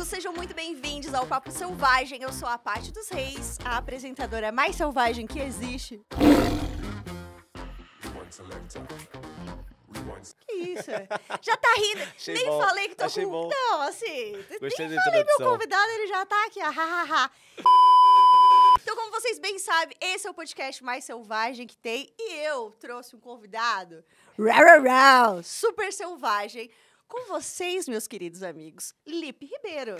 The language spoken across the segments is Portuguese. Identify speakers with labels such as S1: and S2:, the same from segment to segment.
S1: amigos, sejam muito bem-vindos ao Papo Selvagem. Eu sou a Paty dos Reis, a apresentadora mais selvagem que existe. Que isso? Já tá rindo. Achei Nem bom. falei que tô Achei com. Bom. Não, assim. Gostei nem falei meu convidado, ele já tá aqui. Ah, então, como vocês bem sabem, esse é o podcast mais selvagem que tem. E eu trouxe um convidado. super selvagem com vocês, meus queridos amigos, Lipe Ribeiro.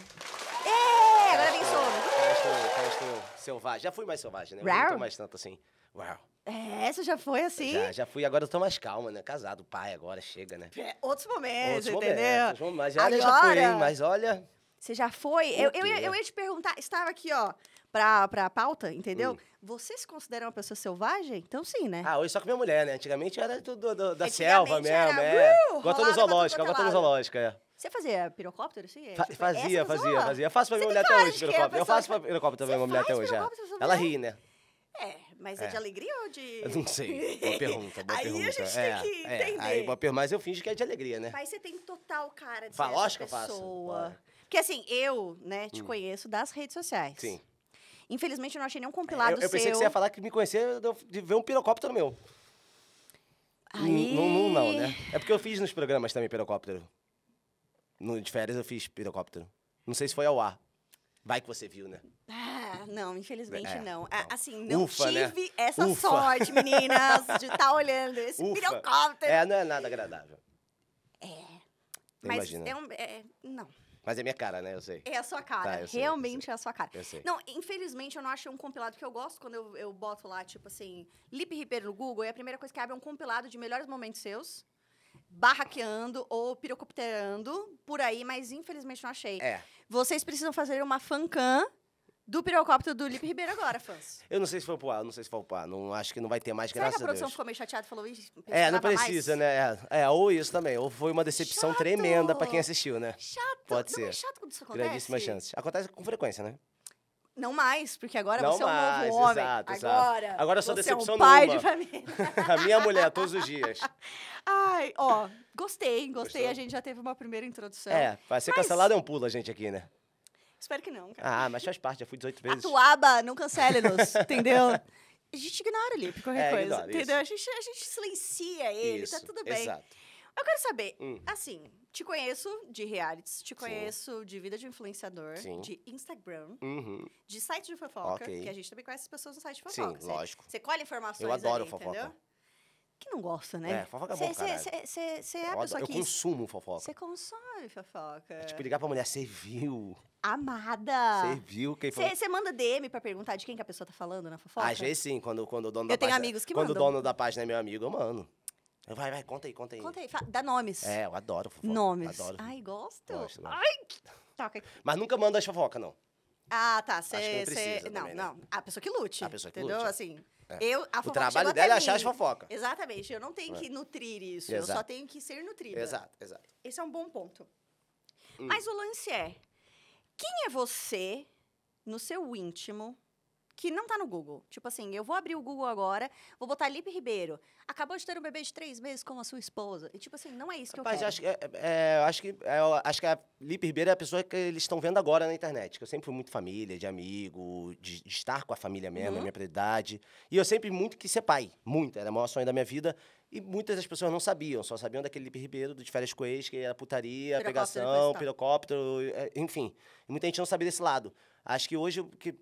S1: É, é agora vem
S2: sono. selvagem. Já fui
S1: mais selvagem, né? Não tô mais
S2: tanto assim. Uau.
S1: É, você já foi assim? Já,
S2: já fui. Agora eu tô mais calma, né? Casado, pai, agora chega, né? É,
S1: outros momentos, outros entendeu?
S2: Momentos, Mas olha, agora... já fui, hein? Mas olha... Você já foi? Eu, eu, eu, ia
S1: te perguntar, estava aqui, ó, pra, pra pauta, entendeu? Hum.
S2: Você se considera uma pessoa selvagem? Então sim, né? Ah, hoje só com minha mulher, né? Antigamente era tudo do, da selva mesmo, era, uh, é. Uh, zoológica no zoológico, no zoológico, é.
S1: Você fazia pirocóptero, assim? É, Fa
S2: tipo, fazia, fazia, fazia. Eu faço pra minha mulher até hoje, pirocóptero. Eu faço pra pirocóptero também, minha mulher até hoje, é. Ela ri, né?
S1: É, mas é, é de alegria ou de. Eu não sei. Boa pergunta, boa aí pergunta. Aí a gente é, tem que é, entender. aí,
S2: mas eu finge que é de alegria, né?
S1: Mas você tem total cara de ser pessoa. Que Porque assim, eu, né, te hum. conheço das redes sociais. Sim. Infelizmente, eu não achei nenhum é, compilado eu, eu pensei seu. que você ia
S2: falar que me conhecia de ver um pirocóptero meu.
S1: Aí... Não, não, não, né?
S2: É porque eu fiz nos programas também pirocóptero. No, de férias eu fiz pirocóptero. Não sei se foi ao ar. Vai que você viu, né?
S1: Ah, não, infelizmente é, não. não. Assim, não Ufa, né? tive né? essa Ufa. sorte, meninas, de estar tá olhando esse Ufa. pirocóptero. É,
S2: não é nada agradável. É. Mas imagina. é
S1: um. É, não. Mas é minha cara, né? Eu sei. É a sua cara. Tá, sei, Realmente é a sua cara. Eu sei. Não, infelizmente eu não achei um compilado que eu gosto quando eu, eu boto lá, tipo assim, Lip Ripper no Google, e é a primeira coisa que abre é um compilado de melhores momentos seus barraqueando ou pirocopterando por aí, mas infelizmente não achei. É. Vocês precisam fazer uma fancam do pirocóptero do Lipe Ribeiro agora, fãs.
S2: Eu não sei se foi pro ar, não sei se foi pro ar. Não, acho que não vai ter mais, Será graças a Deus. a produção ficou
S1: meio chateada e falou... É, não precisa,
S2: mais? né? É, é, ou isso também. Ou foi uma decepção chato. tremenda pra quem assistiu, né? Chato. Pode ser. Não, é chato quando isso acontece. Grandíssima chance. Acontece com frequência, né?
S1: Não mais, porque agora não você mais, é um novo homem. Exato, agora, exato. agora sou decepção é um pai numa. de família.
S2: a minha mulher, todos os dias.
S1: Ai, ó, gostei, gostei. Gostou? A gente já teve uma primeira introdução. É, vai ser Mas... cancelado
S2: é um pulo a gente aqui, né? Espero que não, cara. Ah, mas faz parte, já fui 18 vezes.
S1: Atuaba, não cancele-nos, entendeu? A gente ignora ali, por qualquer é, coisa, ignora, entendeu? A gente, a gente silencia ele, tá isso, tá tudo bem. Exato. Eu quero saber, hum. assim, te conheço de realities, te conheço Sim. de vida de influenciador, Sim. de Instagram, uhum. de site de fofoca, okay. que a gente também conhece as pessoas no site de fofoca. Sim, lógico. Você colhe informações Eu adoro ali, fofoca. Entendeu? Que não gosta, né? É, fofoca é bom, Você é a pessoa adoro, que... Eu consumo fofoca. Você consome fofoca. É tipo ligar pra
S2: mulher, você viu...
S1: Amada!
S2: viu quem foi. Você
S1: manda DM pra perguntar de quem que a pessoa tá falando na fofoca? Às ah, vezes é
S2: sim, quando, quando o dono eu da página. Eu tenho amigos que Quando mandam. o dono da página é meu amigo, eu mando. Vai, vai, conta aí, conta aí. Conta aí,
S1: dá nomes. É, eu
S2: adoro fofoca. Nomes. Adoro. Ai,
S1: gosto. gosto Ai, toca aqui.
S2: Mas nunca manda as fofoca, não.
S1: Ah, tá. Você não, cê... não, também, né? não. Né? A pessoa que
S2: lute. A pessoa que entendeu? lute. Entendeu? Assim. É. Eu, a o trabalho dela é achar as fofoca. Exatamente. Eu não tenho é. que nutrir isso. Exato. Eu só tenho
S1: que ser nutrida. Exato, exato. Esse é um bom ponto. Hum. Mas o lance é, quem é você no seu íntimo que não tá no Google? Tipo assim, eu vou abrir o Google agora, vou botar Lipe Ribeiro. Acabou de ter um bebê de três meses com a sua esposa. E tipo assim, não é isso que Rapaz, eu quero. Acho, que, é,
S2: é, é acho, que, é, acho que a Lipe Ribeiro é a pessoa que eles estão vendo agora na internet. Que eu sempre fui muito família, de amigo, de, de estar com a família mesmo, uhum. a minha prioridade. E eu sempre muito quis ser pai. Muito. Era o maior sonho da minha vida. E muitas das pessoas não sabiam, só sabiam daquele Lipe Ribeiro, do de férias Coes, que era putaria, pegação, tá. pirocóptero, é, enfim. E muita gente não sabia desse lado. Acho que hoje, que,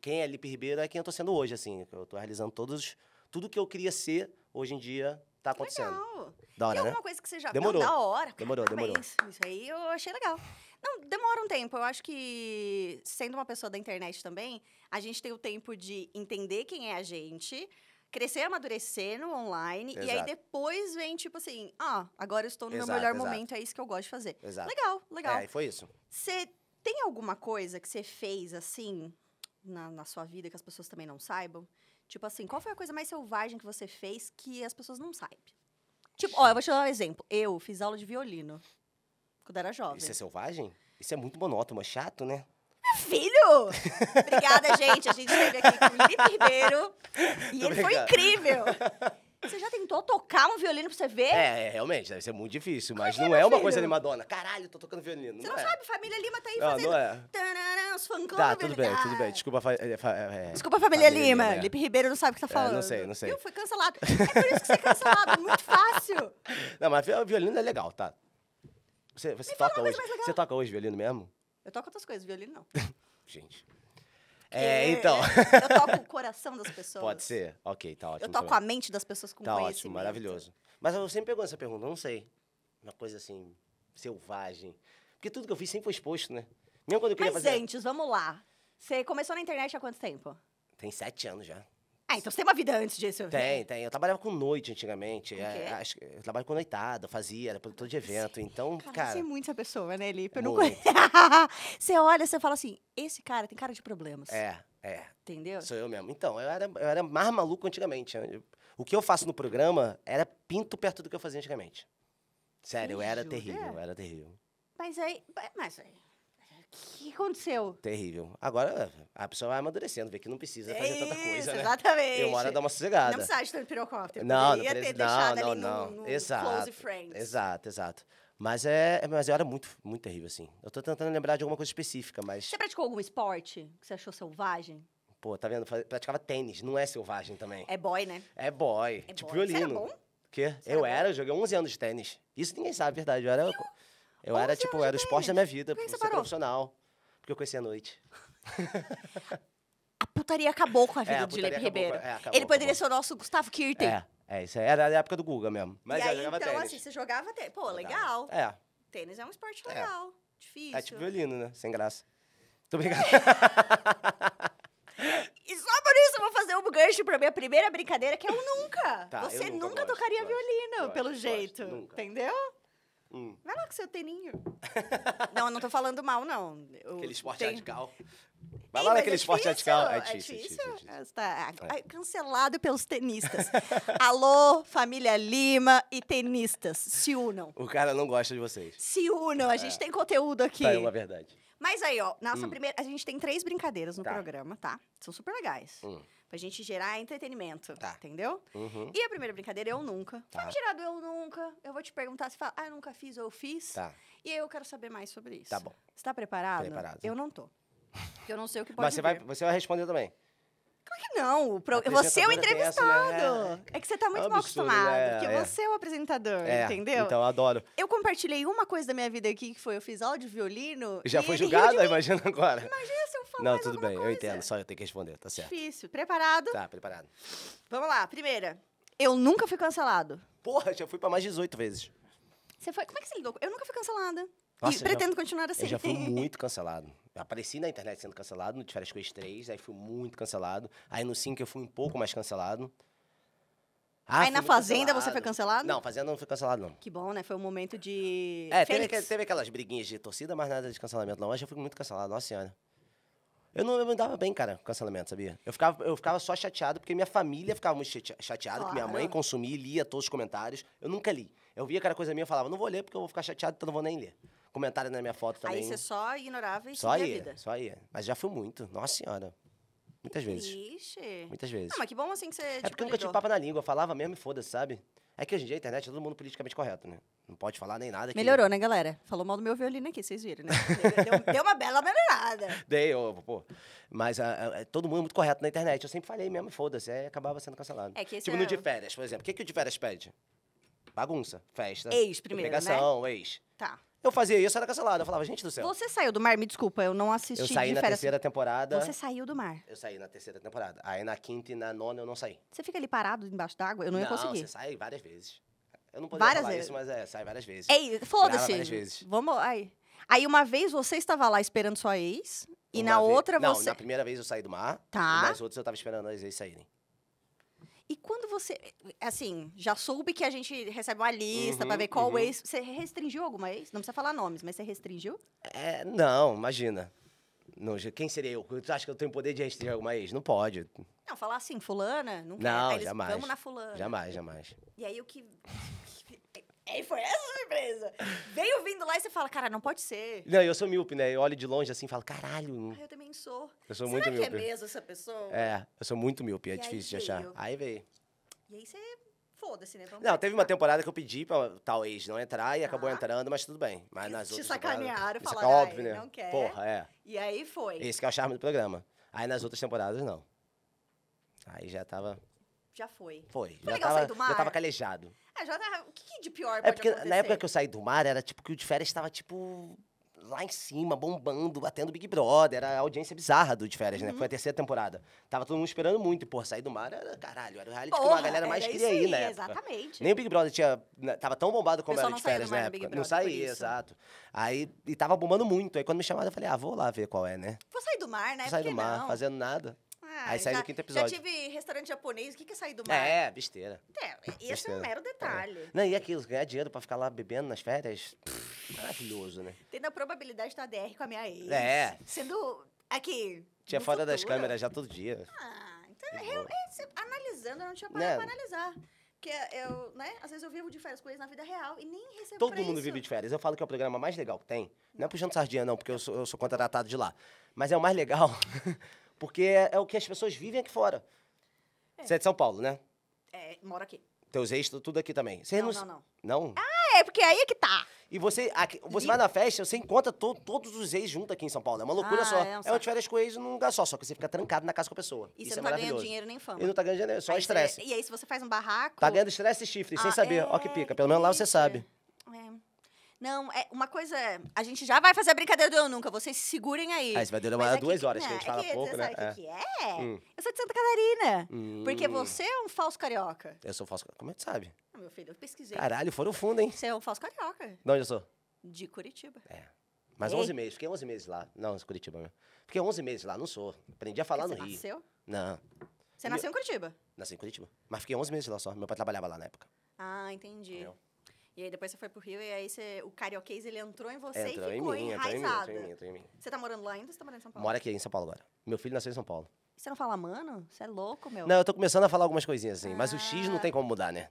S2: quem é Lipe Ribeiro é quem eu tô sendo hoje, assim. Eu tô realizando todos, tudo que eu queria ser, hoje em dia, tá acontecendo.
S1: Legal. Da hora, e alguma né? coisa que você já demorou. viu da hora. Demorou, Caramba, demorou. Isso, isso aí eu achei legal. Não, demora um tempo. Eu acho que, sendo uma pessoa da internet também, a gente tem o tempo de entender quem é a gente, crescer e amadurecer no online. Exato. E aí depois vem, tipo assim, ah, agora eu estou no exato, meu melhor exato. momento, é isso que eu gosto de fazer. Exato. Legal, legal. É, e foi isso. Você tem alguma coisa que você fez assim na, na sua vida que as pessoas também não saibam? Tipo assim, qual foi a coisa mais selvagem que você fez que as pessoas não saibam? Tipo, ó, eu vou te dar um exemplo. Eu fiz aula de violino quando era jovem. Isso é
S2: selvagem? Isso é muito monótono, é chato, né?
S1: filho! Obrigada, gente. A gente esteve aqui com o Felipe Ribeiro. E ele foi incrível. Você já tentou tocar um violino pra você ver? É,
S2: é realmente, deve ser muito difícil, mas é é, não é uma coisa animadona. Caralho,
S1: tô tocando violino. Você não, é. sabe, família Lima tá aí não, fazendo. Não é. Tarará, os fãs Tá, tudo bem, tudo bem.
S2: Ah. Desculpa, fa... É, é, Desculpa família, família Lima. Lima. Lipe
S1: Ribeiro não sabe o que tá falando. não sei, não sei. Viu? Foi cancelado. É por isso que você é cancelado, muito fácil.
S2: Não, mas o violino é legal, tá? Você, você toca hoje. Você toca hoje violino mesmo?
S1: Eu toco outras coisas, violino não. Gente.
S2: É, é, então. eu toco o coração das pessoas. Pode ser? Ok, tá ótimo. Eu toco também. a mente das pessoas com tá conhecimento. Tá ótimo, maravilhoso. Mas eu sempre pegou essa pergunta, não sei. Uma coisa assim, selvagem. Porque tudo que eu fiz sempre foi exposto, né? Mesmo quando eu queria Mas fazer...
S1: antes, vamos lá. Você começou na internet há quanto tempo?
S2: Tem sete anos já.
S1: Ah, então você tem uma vida antes disso? Né? Tem,
S2: tem. Eu trabalhava com noite antigamente. É, eu trabalho com noitada, fazia, era produtor de evento. Sim. Então, cara. Eu Você é
S1: muito essa pessoa, né, Lipe? Eu não conheço. você olha, você fala assim: esse cara tem cara de problemas.
S2: É, é. Entendeu? Sou eu mesmo. Então, eu era, eu era mais maluco antigamente. o que eu faço no programa era pinto perto do que eu fazia antigamente. Sério, eu era terrível, eu era terrível.
S1: Mas aí. Mas aí. O que aconteceu?
S2: Terrível. Agora a pessoa vai amadurecendo, vê que não precisa fazer Isso, tanta coisa, né? Exatamente. E uma hora dá uma sossegada. Não precisa
S1: de tanto pirocóptero. Não, não, ter não, não, não. No, no exato,
S2: exato, exato. Mas é, mas era muito, muito terrível, assim. Eu tô tentando lembrar de alguma coisa específica, mas. Você
S1: praticou algum esporte que você achou selvagem?
S2: Pô, tá vendo? Praticava tênis, não é selvagem também. É boy, né? É boy. É tipo boy. violino. Você era bom? Quê? Você eu era, joguei 11 anos de tênis. Isso ninguém sabe, é verdade. Eu era. Eu... Eu era, assim? tipo, era o esporte da minha vida, Por eu você profissional. Porque eu conheci a noite.
S1: A putaria acabou com a é, vida É, do Gilepe Ribeiro. com- é, acabou, Ele poderia acabou. ser o nosso Gustavo Kirten. É,
S2: é, isso aí era a época do Guga mesmo. Mas e aí, jogava então, tênis. assim,
S1: você jogava tênis. Pô, legal. É, Tênis é um esporte É. legal. É difícil. é tipo
S2: violino, né? Sem graça. Tô brincando.
S1: E só por isso eu vou fazer um gancho pra minha primeira brincadeira, que é o nunca. Tá, Você nunca, nunca gosto, tocaria gosto, violino, gosto, pelo gosto, jeito. nunca. Entendeu? Hum. Vai lá com seu teninho. não, eu não tô falando mal, não. Eu Aquele esporte tenho... radical. Vai Ei, lá é naquele é esporte radical. É difícil. É difícil. É difícil. Está é, ah, é. cancelado pelos tenistas. Alô, família Lima e tenistas, se unam.
S2: O cara não gosta de vocês.
S1: Se unam, a gente tem conteúdo aqui. Tá, é uma verdade. Mas aí, ó, nossa hum. primeira. A gente tem três brincadeiras no tá. programa, tá? São super legais. Hum. Pra gente gerar entretenimento. Tá. Entendeu? Uhum. E a primeira brincadeira é eu nunca. Tá. Vamos gerar do eu nunca. Eu vou te perguntar, se fala, ah, eu nunca fiz ou fiz. Tá. E aí eu quero saber mais sobre isso. Tá bom. Você tá preparado? Preparado. Eu não tô. Eu não sei o que pode Mas você vai,
S2: você vai responder também.
S1: Claro que não. O pro... Você é o né? entrevistado. É... é que você tá muito é um mal absurdo, acostumado. É, porque é. você é o apresentador, é, entendeu? Então, eu adoro. Eu compartilhei uma coisa da minha vida aqui, que foi eu fiz áudio violino. Já foi julgada? Imagina agora. Imagina se eu falar
S2: Não, tudo bem. Coisa. Eu entendo. Só eu tenho que responder. Tá certo.
S1: Difícil. Preparado? Tá, preparado. Vamos lá. Primeira. Eu nunca fui cancelado. Porra,
S2: já fui pra mais 18 vezes.
S1: Você foi... Como é que você ligou? Eu nunca fui cancelada. Nossa, e pretendo já, continuar assim. Eu já fui muito
S2: cancelado. Eu apareci na internet sendo cancelado, no Diferentes Coisas 3, aí fui muito cancelado. Aí no 5 eu fui um pouco mais cancelado. Ah, aí na Fazenda cancelado. você foi cancelado? Não, Fazenda não foi cancelado, não.
S1: Que bom, né? Foi um momento de. É, teve,
S2: teve, aquelas briguinhas de torcida, mas nada de cancelamento, não. eu já fui muito cancelado, nossa senhora. Eu não me dava bem, cara, com cancelamento, sabia? Eu ficava, eu ficava só chateado porque minha família ficava muito chateada, claro. minha mãe consumia, lia todos os comentários. Eu nunca li. Eu via aquela coisa minha, eu falava, não vou ler porque eu vou ficar chateado, então não vou nem ler comentário na minha foto também. Aí você
S1: só ignorava e só ia, a vida.
S2: Só ia, Mas já fui muito. Nossa senhora. Muitas vezes.
S1: Triste. Muitas vezes. Não, mas que bom assim que você. É tipo, porque eu nunca tive papo
S2: na língua, falava mesmo e foda-se, sabe? É que hoje em dia a internet é todo mundo politicamente correto, né? Não pode falar nem nada. Que... Melhorou, né,
S1: galera? Falou mal do meu violino aqui, vocês viram, né? deu, deu, uma bela
S2: melhorada. Dei, oh, pô. Mas ah, ah, é, todo mundo é muito correto na internet. Eu sempre falei mesmo, foda-se. Aí acabava sendo cancelado. É que esse tipo, é... no de férias, por exemplo. O que, que o de férias pede? Bagunça, festa. Ex primeiro, negação né? ex. Tá. Eu fazia isso, era cancelado. Eu falava, gente do céu.
S1: Você saiu do mar? Me desculpa, eu não assisti. Eu saí na terceira temporada. Você saiu do mar?
S2: Eu saí na terceira temporada. Aí na quinta e na nona eu não saí.
S1: Você fica ali parado embaixo d'água? Eu não, não ia conseguir. Você
S2: sai várias vezes. Eu não poderia várias falar vezes. isso, mas é, sai várias vezes. Ei, foda-se.
S1: Vamos, aí. Aí uma vez você estava lá esperando sua ex, e uma na outra você... Não, na
S2: primeira vez eu saí do mar. Tá. E nas outras eu estava esperando as ex saírem.
S1: E quando você. Assim, já soube que a gente recebe uma lista uhum, para ver qual uhum. ex. Você restringiu alguma ex? Não precisa falar nomes, mas você restringiu? É,
S2: não, imagina. Não, quem seria eu? Tu acha que eu tenho poder de restringir alguma ex? Não pode.
S1: Não, falar assim, fulana? Não, não quer. Eles, jamais. Vamos na fulana. Jamais, jamais. E aí o que. E foi essa surpresa. Veio vindo lá e você fala, cara, não pode ser.
S2: Não, eu sou míope, né? Eu olho de longe assim e falo, caralho. Ah, eu
S1: também sou. Eu sou Será muito míope. que é mesmo essa pessoa? É,
S2: eu sou muito míope, é e difícil de achar. Aí veio.
S1: E aí você... Foda-se, né? Vamos não, teve uma temporada
S2: que eu pedi pra tal ex não entrar e ah. acabou entrando, mas tudo bem. Mas e nas te outras. Te sacanearam, é falaram, saca, óbvio, né? não quer. Porra, é.
S1: E aí foi. Esse que
S2: é o charme do programa. Aí nas outras temporadas, não. Aí já tava
S1: já foi. Foi. Foi já legal tava, sair do mar? Já tava calejado. É, já tava... O que, de pior é porque acontecer? na época que eu saí
S2: do mar, era tipo que o de férias estava, tipo, lá em cima, bombando, batendo Big Brother. Era a audiência bizarra do de férias, né? uhum. né? Foi a terceira temporada. Tava todo mundo esperando muito. pô, sair do mar era, caralho, era o reality Porra, que uma galera mais queria aí, né? Exatamente. Nem o Big Brother tinha... Né, tava tão bombado como era de férias, né? Não saía, exato. Aí, e tava bombando muito. Aí quando me chamaram, eu falei, ah, vou lá ver qual é, né?
S1: Vou sair do mar, né? Vou sair do mar, não? fazendo
S2: nada. Aí saiu já, o quinto episódio. Já
S1: tive restaurante japonês, o que, que é sair do mar? É,
S2: besteira. É,
S1: esse besteira. é um mero detalhe. É. Não, e
S2: aquilo, ganhar dinheiro pra ficar lá bebendo nas férias, pff, maravilhoso, né?
S1: Tendo a probabilidade de estar DR com a minha ex. É. Sendo, aqui, Tinha fora futuro. das câmeras já todo dia. Ah, então, eu, eu, eu, analisando, eu não tinha parado pra analisar. Porque eu, né? Às vezes eu vivo de férias com eles na vida real e nem recebo Todo mundo isso. vive
S2: de férias. Eu falo que é o programa mais legal que tem. Não é puxando sardinha, não, porque eu sou, eu sou contratado de lá. Mas é o mais legal, Porque é, é, o que as pessoas vivem aqui fora. É. Você é de São Paulo, né?
S1: É, moro aqui.
S2: Teus ex, tudo aqui também. Você não, não, não, não. Não?
S1: Ah, é porque aí é que tá.
S2: E você, aqui, você vai na festa, você encontra to, todos os ex juntos aqui em São Paulo. É uma loucura ah, só. É, um é uma férias com ex num lugar só, só que você fica trancado na casa com a pessoa. E você é não é tá ganhando dinheiro nem fama. E não tá ganhando dinheiro, só estresse. e
S1: aí, se você faz um barraco. Tá ganhando
S2: estresse e chifre, ah, sem saber. Ó, que é, pica. Pelo menos lá você sabe.
S1: É. Não, é uma coisa. A gente já vai fazer a brincadeira do Eu Nunca, vocês se segurem aí. Mas ah, isso vai demorar é duas que, horas, que, que a gente é fala é que, pouco, né? Sabe o que, é? é? Hum. Eu sou de Santa Catarina.
S2: Hum. Porque você
S1: é um falso carioca.
S2: Eu sou falso carioca. Como é que você sabe?
S1: Ah, meu filho, eu pesquisei. Caralho, foram fundo, hein? Você é um falso carioca. De onde eu sou? De Curitiba. É.
S2: Mas Ei. 11 meses, fiquei 11 meses lá. Não, Curitiba mesmo. Né? Fiquei 11 meses lá, não sou. Aprendi a falar no Rio. Você nasceu? Não. Você nasceu em Curitiba? Nasci em Curitiba. Mas fiquei 11 meses lá só. Meu pai trabalhava lá na época.
S1: Ah, entendi. Entendeu? E aí depois você foi pro Rio e aí você, o carioquês ele entrou em você entrou e ficou em mim, enraizada. Entrou em, mim, entrou em mim, entrou em mim. Você tá morando lá ainda ou você tá morando em São Paulo? Mora
S2: aqui em São Paulo agora. Meu filho nasceu em São Paulo.
S1: E você não fala, mano? Você é louco, meu? Não, eu tô
S2: começando a falar algumas coisinhas assim, ah. mas o X não ah. tem como mudar, né?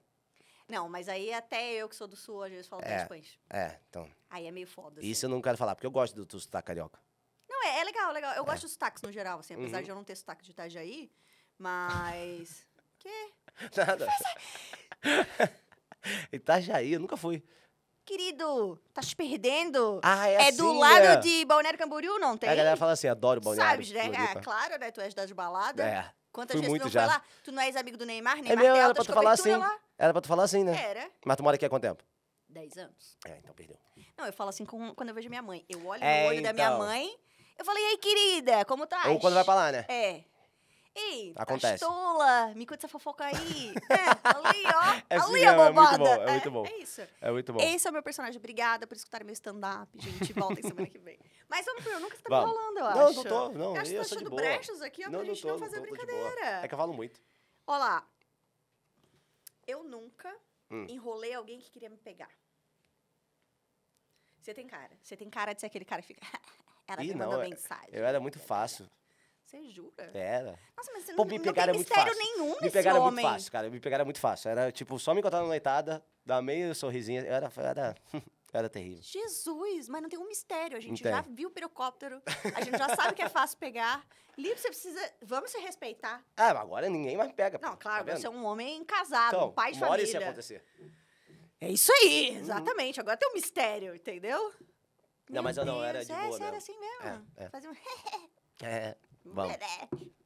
S1: Não, mas aí até eu que sou do sul, às vezes falo é, pães. É, então. Aí é meio foda. Assim.
S2: Isso eu não quero falar, porque eu gosto do, do sotaque carioca.
S1: Não, é, é legal, legal. Eu é. gosto dos sotaques no geral, assim, apesar uhum. de eu não ter sotaque de Itajaí, mas.
S2: que? Nada. Itajaí, eu nunca fui.
S1: Querido, tá se perdendo. Ah, é, é assim, do lado é. de Balneário Camboriú, não tem? a galera fala
S2: assim, adoro Balneário Sabes, né? é tá?
S1: claro, né? Tu és das baladas. É. Quantas Fui vezes muito tu não foi lá? Tu não és amigo do Neymar? É Neymar é meu, era pra tu falar assim. Lá?
S2: Era pra tu falar assim, né? Era. Mas tu mora aqui há quanto tempo?
S1: Dez anos. É, então perdeu. Não, eu falo assim com, quando eu vejo minha mãe. Eu olho é, no olho então. da minha então. mãe, eu falo, e aí, querida, como tá? Ou quando vai pra lá, né? É. Ei, Acontece. Tula, me conta essa fofoca aí. é, ali, ó. É ali é, a é bobada. É, é muito bom, é muito bom. É, é, isso. É muito bom. Esse é o meu personagem. Obrigada por escutar meu stand-up, gente. Voltem semana que vem. Mas vamos Eu Nunca Estou tá Falando, eu não, acho. Não, não tô. Não, eu acho que tá eu achando brechas aqui, ó, não, pra não gente tô, não
S2: fazer tô, brincadeira. É que eu falo muito.
S1: Olha lá. Eu nunca hum. enrolei alguém que queria me pegar. Você tem cara. Você tem cara de ser aquele cara que fica... Ela Ih, me mandou mensagem. Eu
S2: era muito fácil.
S1: Você jura? Era. Nossa, mas você Pô, não, me pegaram não tem mistério muito fácil. nenhum Me pegaram homem. muito fácil,
S2: cara. Me pegaram muito fácil. Era, tipo, só me encontrar na noitada, dar meio sorrisinho. Era... era... Era terrível.
S1: Jesus, mas não tem um mistério. A gente já viu o pirocóptero, a gente já sabe que é fácil pegar. Livro, você precisa. Vamos se respeitar. Ah,
S2: mas agora ninguém mais pega. Não, claro, tá você é
S1: um homem casado, então, um pai de família. Isso acontecer.
S2: É isso aí, uhum.
S1: exatamente. Agora tem um mistério, entendeu? Não,
S2: Meu mas eu não era de boa. É, você era assim mesmo. É, é. Fazia um.
S1: é. Vamos.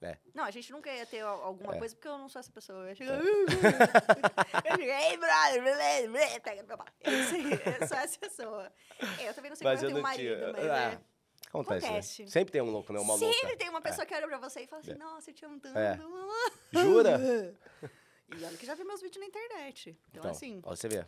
S1: É. Não, a gente nunca ia ter alguma é. coisa, porque eu não sou essa pessoa. Eu chego, é. eu chego ei, brother, pega meu Eu sou essa pessoa. Eu também não sei mas como eu, tenho um marido, tinha. mas... Ah. É. Acontece, Acontece. Né? Sempre tem um louco, né? Uma Sempre louca. tem uma pessoa que olha pra você e fala assim, nossa, eu te amo tanto. Jura? e olha que já vi meus vídeos na internet. Então, então assim... Ó, você vê.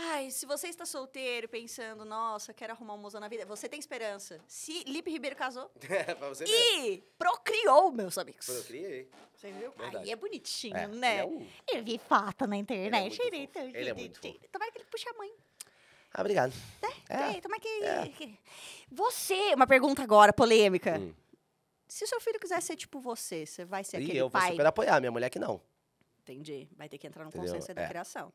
S1: Ai, se você está solteiro pensando, nossa, quero arrumar um moço na vida, você tem esperança. Se Lipe Ribeiro casou é, e mesmo. procriou, meus amigos. Procriei. Você viu? Aí é bonitinho, é, né? é Eu vi foto na é internet. É ele é muito, ele é muito Tomara que ele puxe a mãe. Ah, obrigado. Né? É, é. Tomara que... É. Você, uma pergunta agora, polêmica. Hum. Se o seu filho quiser ser tipo você, você vai ser e aquele pai... E eu vou super apoiar,
S2: minha mulher que não.
S1: Entendi. Vai ter que entrar no Entendeu? consenso da é. criação.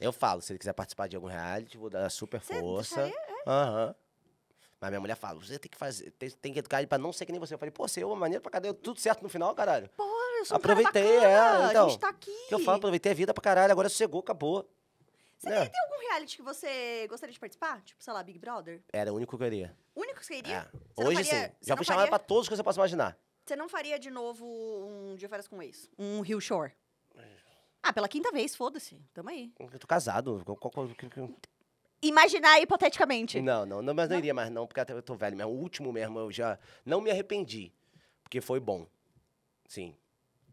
S2: Eu falo, se ele quiser participar de algum reality, vou dar super força. É. Aham. Mas minha mulher fala, você tem que fazer, tem, tem que educar ele pra não ser que nem você. Eu falei, pô, você é uma maneira pra caralho, tudo certo no final, caralho. Pô, eu sou Aproveitei, um é, então. A gente então, tá aqui. Que eu falo, aproveitei a vida pra caralho, agora chegou, acabou. Você né? tem
S1: algum reality que você gostaria de participar? Tipo, sei lá, Big Brother?
S2: Era o único que eu queria.
S1: O único que você queria? É. Hoje faria, sim. Já fui chamado pra
S2: todos que você possa imaginar.
S1: Você não faria de novo um De Férias com o Ex? Um Rio Shore? Ah, pela quinta vez, foda-se. Tamo aí.
S2: Eu tô casado.
S1: Imaginar hipoteticamente. Não,
S2: não, não, mas não, iria mais, não, porque eu tô velho. Mas o último mesmo, eu já não me arrependi. Porque foi bom. Sim.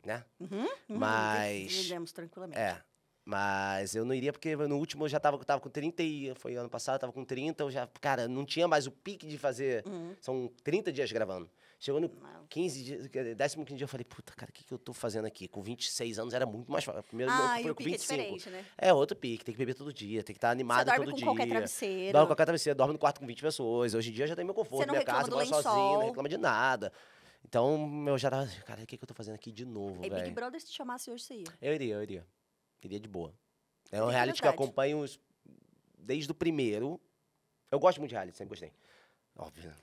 S2: Né?
S1: Uhum, uhum, mas. Vivemos tranquilamente. É.
S2: Mas eu não iria porque no último eu já tava, tava com 30 e foi ano passado, eu tava com 30, eu já, cara, não tinha mais o pique de fazer. Uhum. São 30 dias gravando. Chegou no 15 dias, 15 dia eu falei, puta, cara, o que, que eu tô fazendo aqui? Com 26 anos era muito mais fácil. Primeiro ah, eu com 25. É, né? é outro pique, tem que beber todo dia, tem que estar tá animado todo dia. Dorme com qualquer travesseiro. Dorme com qualquer travesseiro, dorme no quarto com 20 pessoas. Hoje em dia já tem meu conforto, minha casa, moro sozinho, não reclama de nada. Então, eu já tava, cara, o que, que eu tô fazendo aqui de novo, velho? E Big
S1: Brother, se te chamasse hoje, você ia?
S2: Eu iria, eu iria. Iria de boa. É um é reality verdade. que eu acompanho desde o primeiro. Eu gosto muito de reality, sempre gostei. Óbvio, né?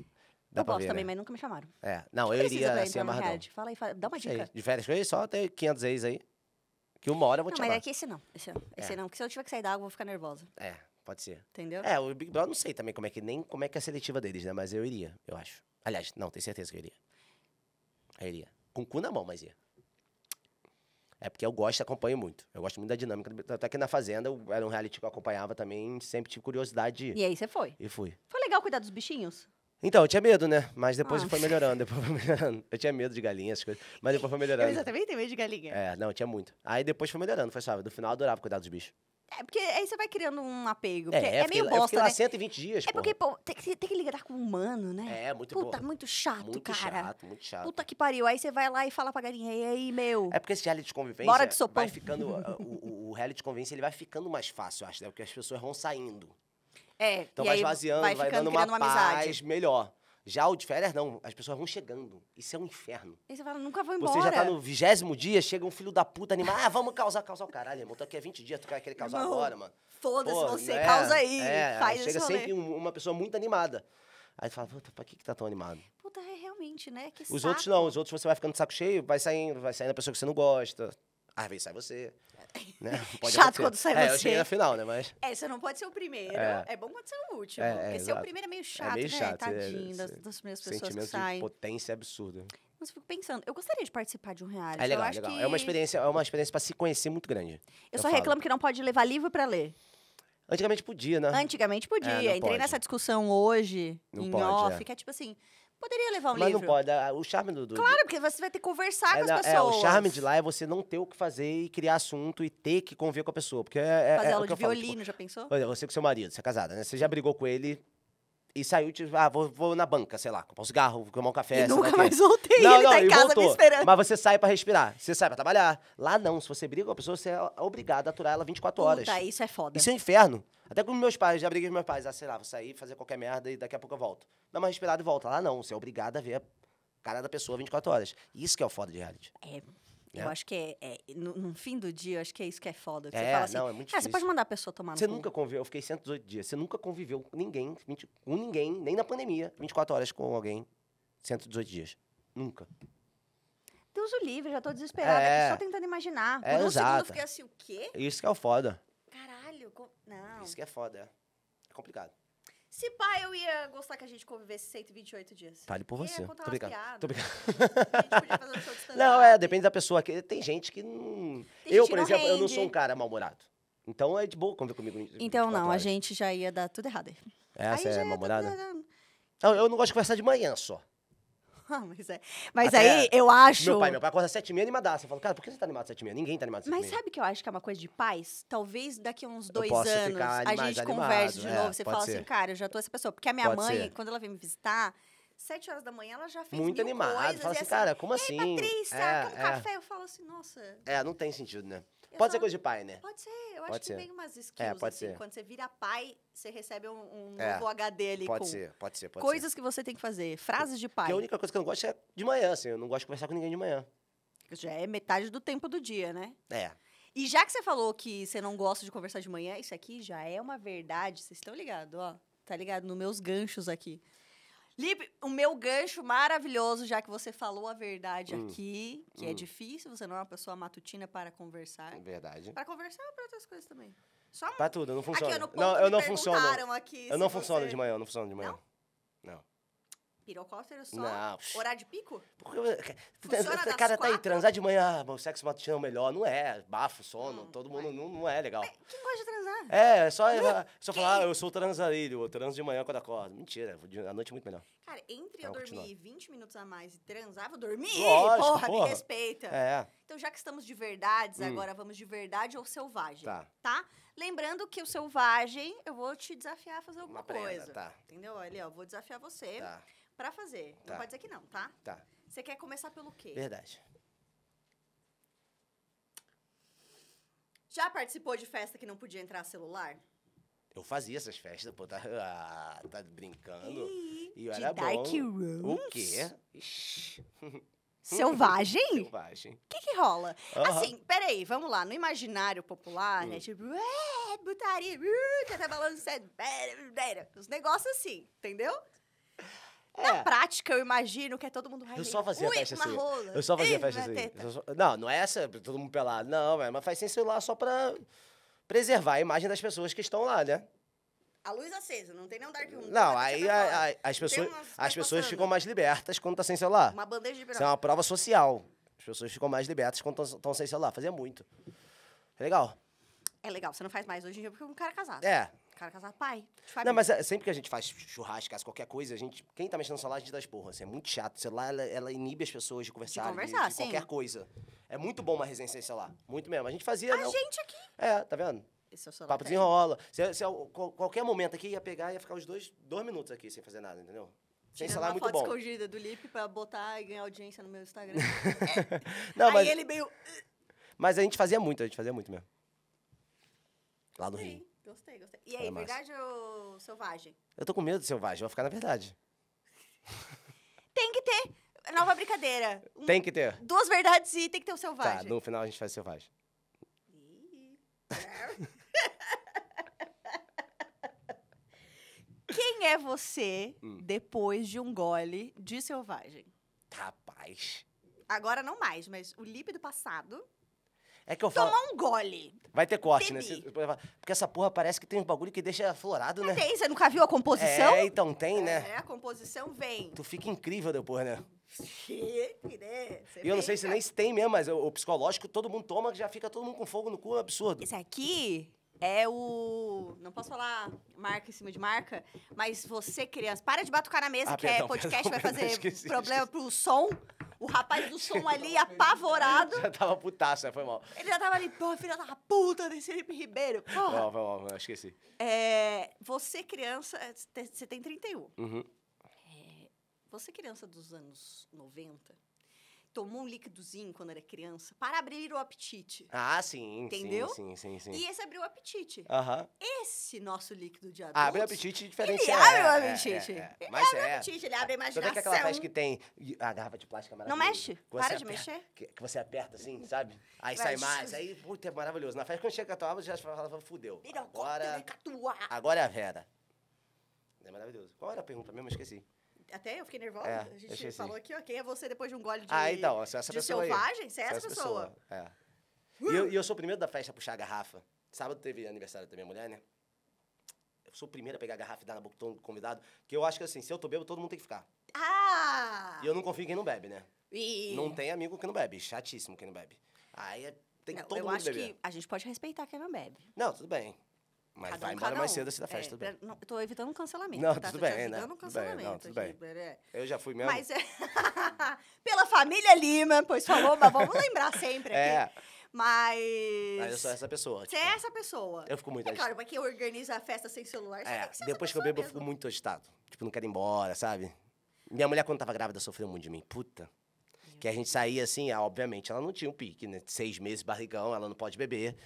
S1: Dá eu posso ver, também, né? mas nunca me chamaram.
S2: Né? É. Não, que eu iria assim, amarradão.
S1: Fala aí, fala, dá uma dica. Sei.
S2: De férias com ele, só tem 500 ex aí. Que uma hora eu vou não, te mas Não, Mas é que
S1: esse não. Esse, é. esse não. Porque se eu tiver que sair da água, eu vou ficar nervosa.
S2: É, pode ser. Entendeu? É, o Big Brother não sei também como é que nem como é que é a seletiva deles, né? Mas eu iria, eu acho. Aliás, não, tenho certeza que eu iria. Eu iria. Com o cu na mão, mas ia. É porque eu gosto, acompanho muito. Eu gosto muito da dinâmica. Até que na Fazenda, eu, era um reality que eu acompanhava também, sempre tive curiosidade. E aí você foi? E fui.
S1: Foi legal cuidar dos bichinhos?
S2: Então, eu tinha medo, né? Mas depois ah. foi melhorando, depois foi melhorando. Eu tinha medo de galinha, essas coisas. Mas depois foi melhorando. Eu
S1: também tenho medo de galinha. É,
S2: não, tinha muito. Aí depois foi melhorando, foi suave. Do final eu adorava cuidar dos bichos.
S1: É, porque aí você vai criando um apego. É, é, é meio bosta, eu lá né?
S2: 120 dias, É porque,
S1: pô, tem que, tem que lidar com o humano, né?
S2: É, muito Puta, porra. muito
S1: chato, muito cara. Muito chato, muito chato. Puta que pariu. Aí você vai lá e fala pra galinha, e aí, meu? É
S2: porque esse reality de convivência... Bora de sopão. Vai ficando... o, o, o reality de convivência, ele vai ficando mais fácil, eu acho, né? Porque as pessoas vão saindo.
S1: É, então vai esvaziando, vai, vai dando uma, uma paz amizade.
S2: melhor. Já o de férias, não. As pessoas vão chegando. Isso é um inferno.
S1: E você fala, nunca vou embora. Você já tá no
S2: vigésimo dia, chega um filho da puta animado. Ah, vamos causar, causar o caralho, irmão. Tô aqui há 20 dias, tu quer aquele causar agora, mano.
S1: Foda-se você, é, causa aí. É, faz chega esse sempre
S2: uma pessoa muito animada. Aí tu fala, puta, pra que que tá tão animado? Puta,
S1: é realmente, né? Que os saco. outros não.
S2: Os outros você vai ficando de saco cheio, vai saindo, vai saindo a pessoa que você não gosta. Às vezes sai você. Né? Pode Chato acontecer. quando sai é, você. eu cheguei na final, né? Mas...
S1: É, você não pode ser o primeiro. É, é bom quando você é o último. É, porque é, ser o primeiro é meio é né? chato, é meio chato né? Tadinho é, das, das primeiras pessoas que saem. De
S2: potência absurda.
S1: Mas eu fico pensando, eu gostaria de participar de um reality. Ah, é legal, legal. Que... É uma experiência,
S2: é uma experiência para se conhecer muito grande. Eu, eu só falo. reclamo
S1: que não pode levar livro para ler.
S2: Antigamente podia, né?
S1: Antigamente podia. Entrei pode. nessa discussão hoje, não em pode, off, que é tipo assim, Poderia levar um Mas livro. Mas
S2: não pode. O charme do... do Claro,
S1: porque você vai ter que conversar é, com as as é, pessoas. o charme
S2: de lá é você não ter o que fazer e criar assunto e ter que conviver com a pessoa. Porque é, é, Fazer é o aula que de eu falo, tipo, violino, tipo, já pensou? Olha, você com seu marido, você é casada, né? Você já brigou com ele e saiu, tipo, ah, vou, vou na banca, sei lá, comprar um cigarro, vou tomar um café. E nunca mais voltei, não, ele tá não, tá em casa voltou, me esperando. Mas você sai pra respirar, você sai pra trabalhar. Lá não, se você briga com a pessoa, você é obrigado a aturar ela 24 horas. isso é foda. Isso é um inferno. Até com meus pais, já briguei com meus pais, ah, sei lá, vou sair, fazer qualquer merda e daqui a pouco eu volto. Dá uma respirada e volta. Lá não, você é obrigado a ver a cara da pessoa 24 horas. Isso que é o foda de reality. É eu é. acho
S1: que é, é no, no, fim do dia, eu acho que é isso que é foda. Que é, você fala assim, não, é muito difícil. Ah, você pode mandar a pessoa tomar no Você cu. nunca
S2: conviveu, eu fiquei 108 dias, você nunca conviveu com ninguém, 20, com ninguém, nem na pandemia, 24 horas com alguém, 118 dias. Nunca.
S1: Deus o livre, já tô desesperada é, só tentando imaginar. É, Por um exato. segundo eu fiquei assim, o quê? Isso que é o foda. Caralho, com... não. Isso
S2: que é foda, é, é complicado.
S1: Se pá, eu ia gostar que a gente convivesse 128 dias.
S2: Fale por você. Tô brincando. Tô brincando. A gente podia fazer um Não, é, depende da pessoa. Tem é. gente que não. Tem eu, por não exemplo, rende. eu não sou um cara mal-humorado. Então é de boa conviver comigo.
S1: Então não, horas. a gente já ia dar tudo errado.
S2: Essa aí é, é mal-humorada? Não, eu não gosto de conversar de manhã só.
S1: mas é. Mas Até aí eu acho. Meu pai, meu
S2: pai acorda sete e meia animadaço. Você fala, cara, por que você tá animado sete e meia? Ninguém tá animado sete Mas sabe
S1: que eu acho que é uma coisa de paz? Talvez daqui a uns dois anos animado, a gente converse de é, novo. Você é, fala assim, ser. assim, cara, eu já tô essa pessoa. Porque a minha pode mãe, ser. quando ela vem me visitar, sete horas da manhã, ela já fez Muito animada animado. fala assim, é assim, cara, como assim? Patrícia, é, quer um é. café? Eu falo assim, nossa...
S2: É, não tem sentido, né? Eu pode falo, ser coisa de pai, né? Pode ser. Eu pode acho ser. que vem umas é, skills, é, pode assim, ser. Quando
S1: você vira pai, você recebe um, um é, novo HD ali pode ser, pode ser, pode coisas ser. que você tem que fazer, frases de pai. Porque a única
S2: coisa que eu não gosto é de manhã, assim. Eu não gosto de conversar com ninguém de manhã.
S1: Já é metade do tempo do dia, né? É. E já que você falou que você não gosta de conversar de manhã, isso aqui já é uma verdade, vocês estão ligados, ó. Tá ligado? Nos meus ganchos aqui. Lipe, o meu gancho maravilhoso, já que você falou a verdade hum, aqui, que é hum. é difícil, você não é uma pessoa matutina para conversar. Verdade. Para conversar ou para outras coisas também? Só tudo, não funciona. Aqui, eu não, eu não funciono. Aqui, eu não funciono você... de
S2: manhã, eu não funciono de manhã. Não? Não.
S1: Pirocóptero só? Não. Horário de pico? Porque,
S2: cara, cara tá aí, transar de manhã, ah, o sexo matutino é melhor. Não é, bafo, sono, hum, todo mundo é. não, não é legal. É,
S1: quem gosta de transar? É, é só, é,
S2: só falar, ah, eu sou transarilho, eu transo de manhã quando acordo. Mentira, a noite é muito melhor.
S1: Cara, entre eu dormir 20 minutos a mais e transar, vou dormir? Lógico, porra, porra, me respeita. É. Então, já que estamos de verdades, hum. agora vamos de verdade ou selvagem. Tá. Tá? Lembrando que o selvagem, eu vou te desafiar a fazer alguma coisa. Tá. Entendeu? Ali, ó, vou desafiar você. Tá para fazer. Tá. Não pode dizer que não, tá? Tá. Você quer começar pelo quê? Verdade. Já participou de festa que não podia entrar celular?
S2: Eu fazia essas festas, pô, tá, ah, tá brincando. E, e de era Dark bom. Rooms? O quê? Ixi. Selvagem? Selvagem. O
S1: que que rola? Uhum. Assim, peraí, vamos lá. No imaginário popular, né? Tipo, é, putaria, uh, tá balançando, os negócios assim, entendeu? É. Na prática, eu imagino que é todo mundo... Eu só fazia Ui, festa assim. Rola. Eu só fazia Ih, festa assim.
S2: Só... Não, não é essa, todo mundo pelado. Não, é, mas faz sem celular só pra preservar a imagem das pessoas que estão lá, né?
S1: A luz acesa, não tem nem um dark room. Não,
S2: aí a, a, as pessoas, as pessoas ficam mais libertas quando tá sem celular. Uma bandeja de Isso é uma prova social. As pessoas ficam mais libertas quando estão sem celular. Fazia muito. É legal.
S1: É legal, você não faz mais hoje em dia porque é um cara casado. É, cara casado, pai. Não, mas é,
S2: sempre que a gente faz churrasco, qualquer coisa, a gente. Quem tá mexendo no celular, a gente dá esporra. Assim, é muito chato. O celular, ela, ela inibe as pessoas de conversar, de, conversar, de, de qualquer coisa. É muito bom uma resenha sem celular. Muito mesmo. A gente fazia. A não... Né, gente aqui. É, tá vendo?
S1: Esse é o Papo desenrola.
S2: Se, se, é qualquer momento aqui ia pegar, ia ficar os dois, dois minutos aqui sem fazer nada, entendeu? Sem celular é muito foto bom.
S1: escondida do Lipe pra botar e ganhar audiência no meu Instagram. É. não, Aí mas... ele meio.
S2: Mas a gente fazia muito, a gente fazia muito mesmo. Lá no Sim. Rio.
S1: Gostei, gostei. E aí, é verdade ou selvagem?
S2: Eu tô com medo de selvagem, vou ficar na verdade.
S1: Tem que ter nova brincadeira. Um, tem que ter. Duas verdades e tem que ter o selvagem.
S2: Tá, no final a gente faz selvagem.
S1: Quem é você hum. depois de um gole de selvagem? Rapaz. Agora não mais, mas o do passado.
S2: É que eu falo. Tomar um gole. Vai ter corte, né? Bebi. né? Porque essa porra parece que tem um bagulho que deixa florado, né? Tem, você nunca viu a composição? É, então tem, né?
S1: É, a composição vem.
S2: Tu fica incrível depois, né? Chique, né? E eu não sei se nem tem mesmo, mas o, psicológico todo mundo toma, já fica todo mundo com fogo no cu, é um absurdo. Esse aqui é o.
S1: Não posso falar marca em cima de marca, mas você, criança, para de batucar na mesa, ah, que é perdão, é podcast, perdão, vai fazer esqueci, problema esqueci. pro som. O rapaz do som ali, apavorado. Já tava
S2: putaça, foi mal.
S1: Ele já tava ali, pô, filha da puta desse Felipe Ribeiro. Porra. Foi mal,
S2: foi mal, eu esqueci.
S1: É, você, criança, você tem 31. Uhum. É, você, criança dos anos 90, tomou um líquidozinho quando era criança para abrir o apetite.
S2: Ah, sim. Entendeu? Sim, sim, sim. sim. E esse
S1: abriu o apetite. Aham. Esse nosso líquido de adulto... Abre o apetite diferente. Ele é, abre é, o é, apetite. É, é, Mas abre é. o apetite, ele abre a imaginação. Sabe aquela festa que
S2: tem a garrafa de plástico é maravilhosa? Não mexe. Para de mexer. Que, que, você aperta assim, sabe? Aí Vai sai mais. Aí, puta, é maravilhoso. Na festa, quando chega a catuaba, já fala, fudeu. Agora, agora é a Vera. É maravilhoso. Qual era a pergunta mesmo? Esqueci.
S1: Até eu fiquei nervosa. É, a gente assim. falou aqui, ó, quem é você depois de um gole de, ah, então, essa é de pessoa selvagem? Aí. Você é essa, é essa pessoa. pessoa.
S2: É. Uh! E, eu, e, eu, sou o primeiro da festa a puxar a garrafa. Sábado teve aniversário da minha mulher, né? Eu sou o primeiro a pegar a garrafa e dar na boca do convidado. Que eu acho que assim, se eu tô bebo, todo mundo tem que ficar.
S1: Ah!
S2: E eu não confio em quem não bebe, né?
S1: E... Não
S2: tem amigo que não bebe. Chatíssimo quem não bebe.
S1: Aí é, tem que não, todo eu mundo acho beber. que a gente pode respeitar quem não bebe.
S2: Não, tudo bem. Mas cada vai um, embora mais um. cedo assim da é, festa, é, tudo bem.
S1: Não, tô evitando cancelamento. Não, tá? tudo tô bem, né? Tudo bem, não, tudo bem. É.
S2: Eu já fui mesmo. Mas
S1: é... Pela família Lima, pois falou, mas vamos lembrar sempre aqui. É. Mas... mas. eu sou essa pessoa. Você é tipo, é essa pessoa. Eu fico muito agitado. É claro, mas quem organiza a festa sem celular, é, que Depois que
S2: eu bebo, eu fico muito agitado. Tipo, não quero ir embora, sabe? Minha mulher, quando tava grávida, sofreu muito de mim. Puta. Meu que a gente saía assim, ah, obviamente, ela não tinha um pique, né? Seis meses, barrigão, ela não pode beber.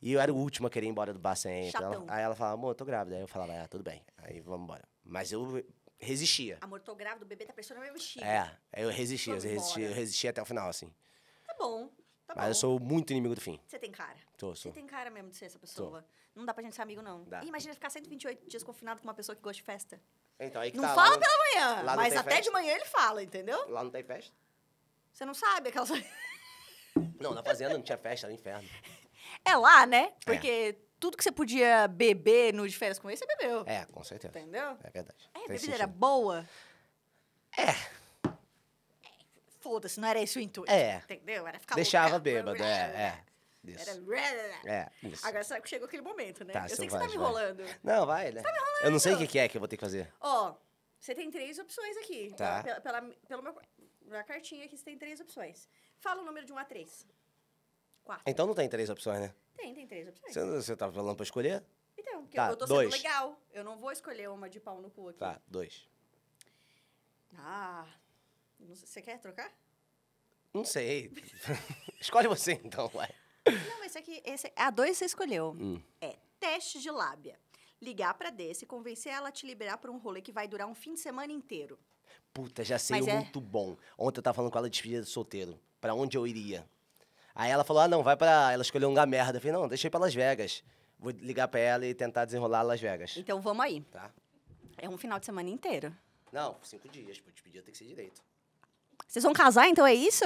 S2: E eu era o último a querer ir embora do bar sempre. Então ela, aí ela falava, amor, tô grávida. Aí eu falava, ah, tudo bem. Aí vamos embora. Mas eu resistia.
S1: Amor, tô grávida, o bebê tá pressionando a minha bexiga. É, eu resistia, eu resistia, eu resistia
S2: até o final, assim.
S1: Tá bom. Tá
S2: Mas bom. eu sou muito inimigo do fim.
S1: Você tem cara. Tô, sou. Você tem cara mesmo de ser essa pessoa. Tô. Não dá pra gente ser amigo, não. Dá. E imagina ficar 128 dias confinado com uma pessoa que gosta de festa.
S2: Então, aí que não tá, fala pela manhã, lá mas até festa. de
S1: manhã ele fala, entendeu? Lá não tem festa? Você não sabe aquelas.
S2: não, na fazenda não tinha festa, era inferno
S1: é lá, né? É. Porque tudo que você podia beber no de férias com ele, você bebeu. É, com
S2: certeza. Entendeu? É verdade. a bebida sentido. era
S1: boa? É. Foda-se, não era esse o intuito. É. Entendeu? Era ficar Deixava
S2: louca. bêbado, é, é. Isso. Era... É, isso. Agora
S1: sabe que chegou aquele momento, né? Tá, eu sei que você tá me vai. enrolando. Não, vai, né? Você tá me enrolando.
S2: Eu não sei o que é que eu vou ter que fazer.
S1: Ó, você tem três opções aqui. Tá. Pela, pela, pela minha cartinha aqui, você tem três opções. Fala o número de 1 a 3. Então não
S2: tem três opções, né?
S1: Tem, tem três opções. Você, você
S2: tá falando pra escolher?
S1: Então, porque tá, eu tô dois. sendo legal. Eu não vou escolher uma de pau no cu aqui. Tá, dois. Ah, sei, você quer trocar?
S2: Não sei. Escolhe
S1: você então, vai. Não, mas aqui, esse, a dois você escolheu. Hum. É, teste de lábia. Ligar pra Desse e convencer ela a te liberar pra um rolê que vai durar um fim de semana inteiro.
S2: Puta, já sei mas é muito é... bom. Ontem eu tava falando com ela de despedida de solteiro. Pra onde eu iria? Aí ela falou: ah, não, vai pra. Ela escolheu um lugar merda. Eu falei: não, deixei pra Las Vegas. Vou ligar pra ela e tentar
S1: desenrolar Las Vegas. Então vamos aí. Tá. É um final de semana inteiro. Não, cinco dias, pô.
S2: Despedir tem que ser direito.
S1: Vocês vão casar, então é isso?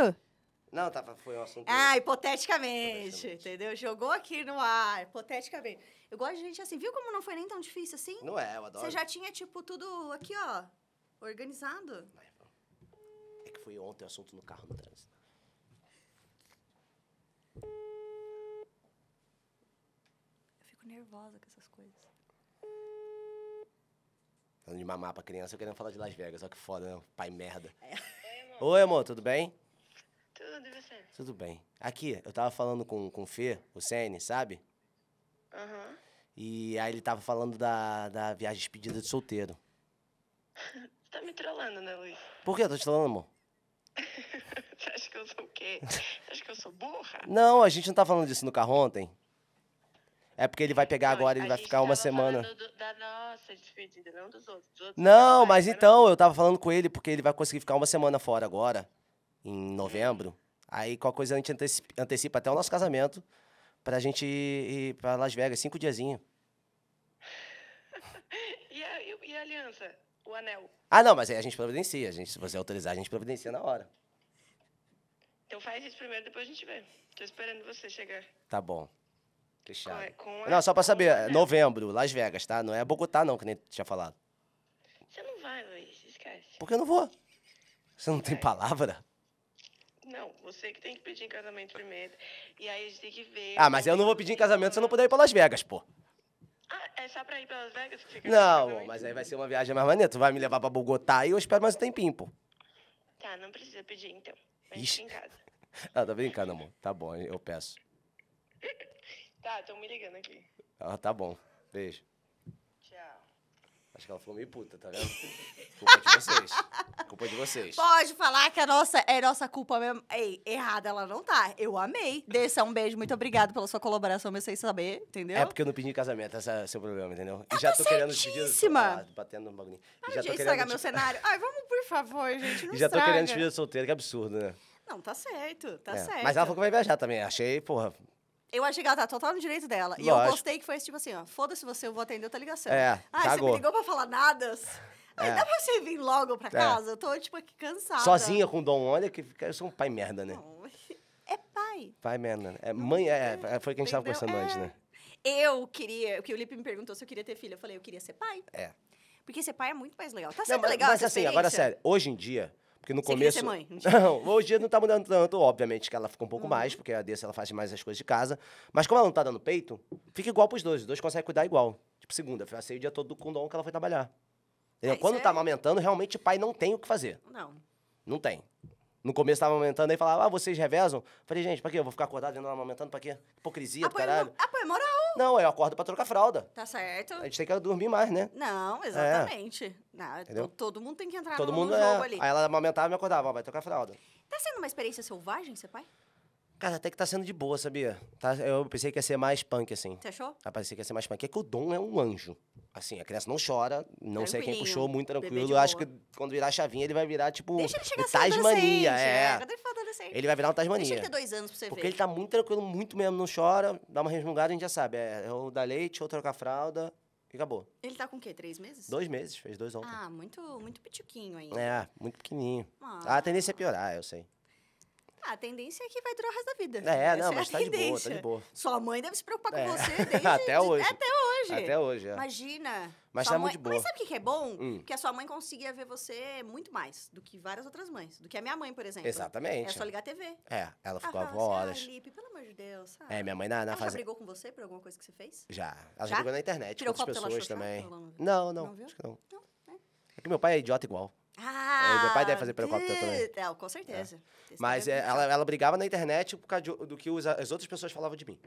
S2: Não, tá, foi um assunto. Ah,
S1: hipoteticamente, hipoteticamente. entendeu? Jogou aqui no ar, hipoteticamente. Eu gosto de gente assim, viu como não foi nem tão difícil assim? Não é, eu adoro. Você já tinha, tipo, tudo aqui, ó, organizado?
S2: É, é que foi ontem o assunto no carro no trânsito.
S1: fico nervosa com essas coisas.
S2: Falando de mamar pra criança, eu querendo falar de Las Vegas. Olha que foda, né? Pai merda. É. Oi, amor. Oi, amor, tudo bem? Tudo, e você? Tudo bem. Aqui, eu tava falando com, com o Fê, o Sene, sabe? Aham. Uhum. E aí ele tava falando da, da viagem despedida de solteiro. Você tá me trollando, né, Luiz? Por que eu tô te trollando, amor?
S1: você acha que eu sou o quê? Você acha que eu sou burra?
S2: Não, a gente não tá falando disso no carro ontem. É porque ele vai pegar agora, ele vai ficar uma semana. Do, da nossa despedida, não dos outros. Dos outros não, mas então, eu tava falando com ele, porque ele vai conseguir ficar uma semana fora agora, em novembro. Aí qualquer coisa a gente antecipa, antecipa até o nosso casamento pra gente ir, pra Las Vegas, cinco diazinhos. e, a, e a aliança? O anel? Ah, não, mas aí a gente providencia. A gente, se você autorizar, a gente providencia na hora.
S1: Então faz isso primeiro, depois a gente vê. Tô esperando você chegar.
S2: Tá bom. Fechado. Com, é, com é Não, só pra saber, é novembro, Las Vegas, tá? Não é Bogotá, não, que nem tinha falado.
S1: Você não vai, Luiz, esquece.
S2: Porque eu não vou. Você não tem é. palavra?
S1: Não, você que tem que pedir em casamento primeiro. E aí a gente tem que
S2: ver. Ah, mas eu não vou pedir em casamento se eu não puder ir pra Las Vegas, pô. Ah, é só pra ir pra Las Vegas que fica Não, mas aí vai ser uma viagem mais maneira. Tu vai me levar pra Bogotá e eu espero mais um tempinho, pô. Tá, não precisa pedir então. Vai Ixi. em casa. Ah, tá brincando, amor. Tá bom, eu peço. Tá, estão me ligando aqui. Ah, tá bom. Beijo. Tchau. Acho que ela ficou meio puta, tá vendo? culpa de vocês. Culpa de vocês.
S1: Pode falar que a nossa, é nossa culpa mesmo. Ei, errada ela não tá. Eu amei. Dessa um beijo, muito obrigado pela sua colaboração, me sem saber, entendeu? É porque
S2: eu não pedi casamento, esse é o seu problema, entendeu? E eu já tô, tô querendo te dizer. Ah, batendo no bagulho. Ai, já gente, tô estragar te... meu cenário.
S1: Ai, vamos, por favor, gente. Não e já estraga. tô querendo te pedir
S2: solteiro, que absurdo, né?
S1: Não, tá certo, tá é. certo. Mas ela falou que vai
S2: viajar também. Achei, porra,
S1: eu achei que ela tá total no direito dela. E eu gostei que foi tipo assim, ó. Foda-se você, eu vou atender outra ligação. É, ah, cagou. você me ligou pra falar nada? Ai, é. dá pra você vir logo pra é. casa? É. Eu tô, tipo, aqui cansada. Sozinha
S2: com o Dom, olha que eu sou um pai merda, né? Não,
S1: é pai.
S2: Pai merda, né? É, mãe, é, é foi o que a gente Entendeu? tava conversando antes, né?
S1: Eu queria, que o Lipe me perguntou se eu queria ter filho. Eu falei, eu queria ser pai. É. Porque ser pai é muito mais legal. Tá sendo legal mas, assim, agora sério,
S2: hoje em dia, porque no Você começo. Ser mãe, não, hoje não tá mudando tanto, obviamente, que ela fica um pouco uhum. mais, porque a Dessa ela faz mais as coisas de casa. Mas como ela não tá dando peito, fica igual pros dois. Os dois conseguem cuidar igual. Tipo, segunda, eu passei o dia todo com o dom que ela foi trabalhar. Entendeu? Quando é... tá amamentando, realmente o pai não tem o que fazer. Não. Não tem. No começo tava amamentando, aí falava, ah, vocês revezam? Falei, gente, pra quê? Eu vou ficar acordado vendo ela amamentando, pra quê? Hipocrisia, apoio, caralho.
S1: Apoio moral.
S2: Não, eu acordo pra trocar fralda.
S1: Tá certo. A gente
S2: tem que dormir mais, né?
S1: Não, é. exatamente. Não, todo mundo tem que entrar Todo no, mundo é. jogo ali. Aí ela
S2: amamentava e me acordava, ó, vai trocar fralda.
S1: Tá sendo uma experiência selvagem, seu pai?
S2: Cara, até que tá sendo de boa, sabia? Tá- eu pensei que ia ser mais punk, assim. Você achou? Ah, pensei que ia ser mais punk. É que o Dom é um anjo. Assim, a criança não chora, não sei quem puxou, muito tranquilo. Eu acho que quando virar a chavinha, ele vai virar, tipo, Deixa ele chegar o Tasmania, é. Né? Cadê ele falar ele vai virar um Tasmania. Deixa ele ter dois
S1: anos pra você porque ver. Porque ele tá
S2: muito tranquilo, muito mesmo, não chora, dá uma resmungada, a gente já sabe. É, é ou dá leite, ou troca a fralda, e acabou.
S1: Ele tá com o quê? Três meses?
S2: Dois meses, fez dois ontem.
S1: Ah, muito, muito pitiquinho ainda.
S2: É, muito pequenininho. Ah. A tendência é piorar, eu sei.
S1: Ah, a tendência é que vai durar o resto da vida. É, Essa não, é mas tá de boa, tá de boa. Sua mãe deve se preocupar com é. você
S2: desde... até hoje. Até hoje. Até hoje, é.
S1: Imagina. Mas tá mãe... muito boa. Mas sabe o que é bom? Hum. Que a sua mãe conseguia ver você muito mais do que várias outras mães. Do que a minha mãe, por exemplo. Exatamente. É só ligar a TV.
S2: É, ela ficou assim, avó horas. Assim, ah, Lipe,
S1: pelo amor de Deus, sabe? É, minha mãe na, na ela fase... já brigou com você por alguma coisa que você fez? Já. Ela já, já brigou na internet Tirou com outras pessoas também. Não, não. Não viu? Acho que
S2: não. Não, é. É que meu pai é idiota igual. É, ah, é, meu pai deve fazer pirocóptero também.
S1: é, com certeza.
S2: É. Mas é, é ela, ela brigava na internet por causa de, do que os, as outras pessoas falavam de mim.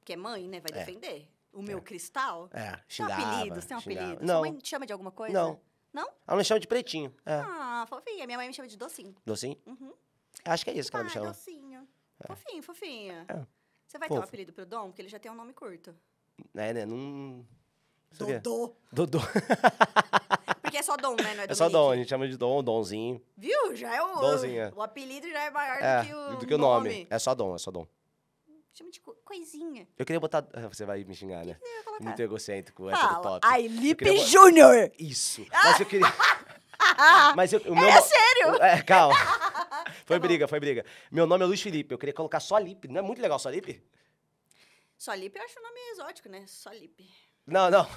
S1: Porque é mãe, né? Vai é. defender. O meu cristal? É,
S2: xingava. Tem um apelido, tem um apelido. Não. Sua mãe te chama de alguma coisa? Não. Não? Ela me chama de pretinho.
S1: Ah, fofinha. Minha mãe me chama de docinho. Docinho? Uhum.
S2: Acho que é isso que ela me ah, chama. Ah, docinho.
S1: Fofinho, fofinha. Você vai Fofo. ter um apelido pro Dom? Porque ele já tem um nome curto.
S2: É, né? Num... Dodô. Dodô.
S1: porque é só Dom, né? Não é, é só Dom,
S2: a gente chama de Dom, Donzinho.
S1: Viu? Já é o. Donzinho, é. O apelido já é maior é, do que o. Do que o nome. nome. É
S2: só Dom, é só Dom.
S1: Chama de coisinha.
S2: Eu queria botar. Ah, você vai me xingar, né? Que Muito egocêntrico, Fala. top. Ai, Lipe queria... Isso. Mas eu queria.
S1: Mas eu, o meu é sério! É, calma.
S2: Foi tá briga, foi briga. Meu nome é Luiz Felipe. Eu queria colocar só Lipe. Não é muito legal só Lipe?
S1: Só Lipe eu acho o nome exótico, né? Só Lipe.
S2: Não, não.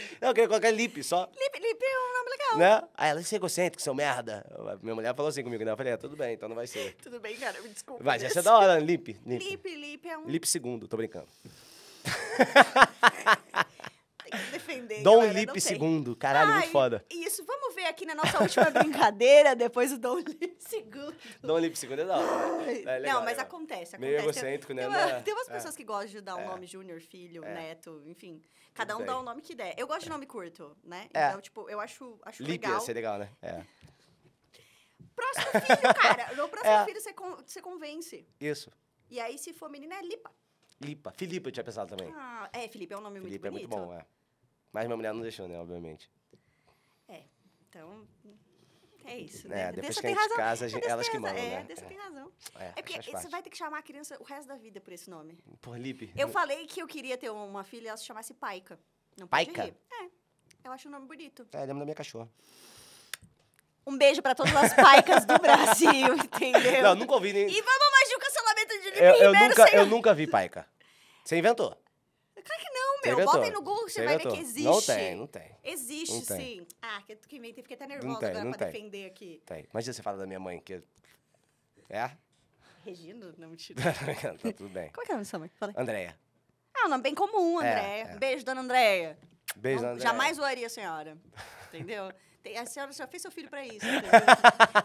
S2: eu queria colocar Lipe só.
S1: Lipe, Lipe é um nome legal. Né?
S2: Aí ah, ela, isso é egocêntrico, seu merda. Minha mulher falou assim comigo, né? Eu falei, é, tudo bem, então não vai ser.
S1: Tudo bem, cara, me desculpa. Vai, já ser é da hora,
S2: Lipe. Lipe, Lipe é um... Lipe segundo, tô brincando.
S1: defender. Dom galera, Lipe II, caralho, Ai, muito ah, foda. Isso, vamos ver aqui na nossa última brincadeira, depois o Dom Lipe II.
S2: Dom Lipe II é da
S1: hora. Né? É legal, não, é mas acontece, acontece. Meio egocêntrico, né? Tem, uma, é. tem umas pessoas que gostam de dar o é. nome Júnior, filho, neto, enfim. Cada um dá o um nome que der. Eu gosto de nome curto, né? Então, tipo, eu acho, acho legal. Lipe ia ser
S2: legal, né? É.
S1: Próximo filho, cara. No próximo filho, você, con você convence. Isso. E aí, se for menina, é Lipa.
S2: Lipa. Felipe, eu tinha pensado também.
S1: Ah, é, Felipe é um nome Felipe muito bonito. Felipe é muito
S2: bom, é. Mas minha mulher não deixou, né, obviamente.
S1: É, então. É isso, é, né? É, depois Dessa que a gente razão. casa, é, a gente, elas que mandam, é, né? Dessa é. tem razão. É, é porque você vai ter que chamar a criança o resto da vida por esse nome. Por Lipe. Eu falei que eu queria ter uma filha, ela se chamasse Paica. Não Paica? Rir. É. Eu acho o um nome bonito. É, lembra da minha cachorra. Um beijo pra todas as paicas do Brasil, entendeu? Não, nunca ouvi nem... E vamos mais de um cancelamento de Lipe eu, Ribeiro, eu nunca, eu nunca
S2: vi paica. Você inventou?
S1: Claro que não meu. Botem no Google que você vai ver que existe. Não tem, não tem. Existe, não tem. sim. Ah, que tu que inventei. Fiquei até nervosa não tem, agora não pra tem. defender aqui. Tem.
S2: Imagina você fala da minha mãe, que... É? é?
S1: Regina? Não, mentira. tá
S2: tudo bem. Como é que
S1: é o nome da sua mãe? Fala aí. Andréia. Ah, um nome bem comum, é, Andréia. É, é. Beijo, dona Andréia. Beijo, Andréia. Jamais zoaria a senhora. Entendeu? a senhora já fez seu filho para isso.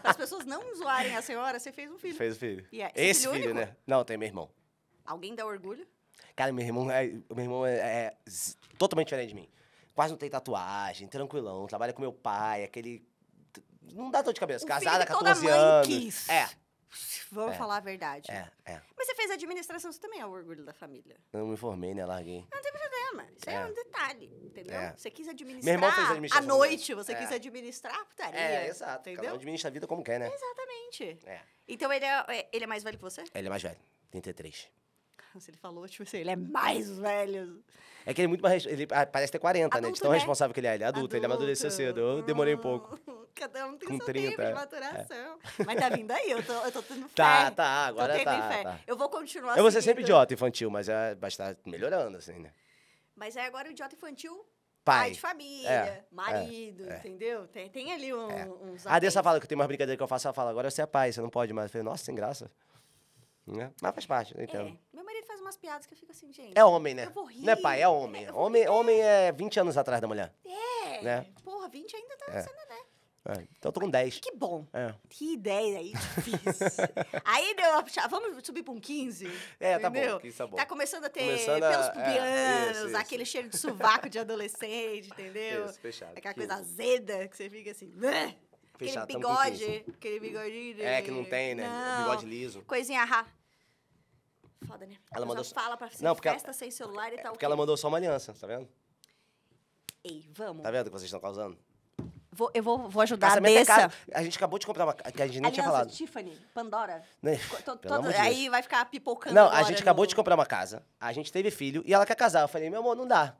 S1: as pessoas não zoarem a senhora, você fez um filho. Fez o filho. É, Esse, filho, filho né?
S2: Não, tem meu irmão.
S1: Alguém dá orgulho?
S2: Cara, meu irmão é, meu irmão é, é totalmente diferente de mim. Quase não tem tatuagem, tranquilão, trabalha com meu pai, aquele. Não dá dor de cabeça. O Casada, 14 anos. Quis. É. Vamos é. falar a verdade. É, é.
S1: Mas você fez administração, você também é o orgulho da família.
S2: Eu me formei, né? Larguei. Não tem
S1: problema. Isso é, é um detalhe, entendeu? É. Você quis administrar. Meu irmão fez À noite, você é. quis administrar a putaria. É, exato. Entendeu? Cada um
S2: administra a vida como quer, né?
S1: Exatamente. É. Então ele é, é, ele é mais velho que você?
S2: Ele é mais velho. 33
S1: se ele falou, tipo assim, ele é mais velho.
S2: É que ele é muito mais. Ele parece ter 40, adulto, né? De tão né? responsável que ele é. Ele é adulto, adulto. ele amadureceu cedo. Eu demorei um ah, pouco.
S1: Cada um tem Com seu 30. tempo de
S2: maturação.
S1: É. Mas tá vindo aí, eu tô, eu tô tendo tá, fé. Tá, tá, agora tô tá, fé. tá. Eu vou continuar Eu vou ser sempre idiota
S2: infantil, mas é, vai estar melhorando, assim, né?
S1: Mas aí é agora o idiota infantil
S2: Pai. pai, de família, é, marido, é, é.
S1: entendeu? Tem, tem ali um, é. uns. A Dessa fala
S2: que tem uma brincadeira que eu faço, ela fala, agora você é pai, você não pode mais. Eu falei, nossa, sem graça. Né? Mas faz parte, né, então. É
S1: umas piadas que eu fico assim, gente. É homem, né? Eu vou rir. Não é pai, é
S2: homem. É, homem, homem é 20 anos atrás da mulher. É. Né?
S1: Porra, 20 ainda tá é. né?
S2: É, então eu tô com 10. Que bom. É.
S1: Que ideia aí, difícil. aí deu uma Vamos subir pra um 15? É, entendeu? tá bom. Tá, bom. tá começando a ter começando pelos é, pubianos, é, aquele cheiro de sovaco de adolescente, entendeu? Isso, fechado. Aquela 15. coisa azeda que você fica assim. Né? Fechado, aquele bigode, aquele bigodinho. De... É, que não tem, né? Não. Bigode liso. Coisinha rá foda, né? Ela mandou só fala pra não, porque festa ela... sem celular e tal. Porque ela mandou
S2: só uma aliança, tá vendo?
S1: Ei, vamos. Tá
S2: vendo o que vocês estão causando?
S1: Vou, eu vou, vou ajudar Casamento a Dessa.
S2: É a gente acabou de comprar uma que a gente nem tinha falado.
S1: Tiffany, Pandora. Né? aí vai ficar pipocando. Não, a gente acabou
S2: de comprar uma casa, a gente teve filho e ela quer casar. Eu falei, meu amor, não dá.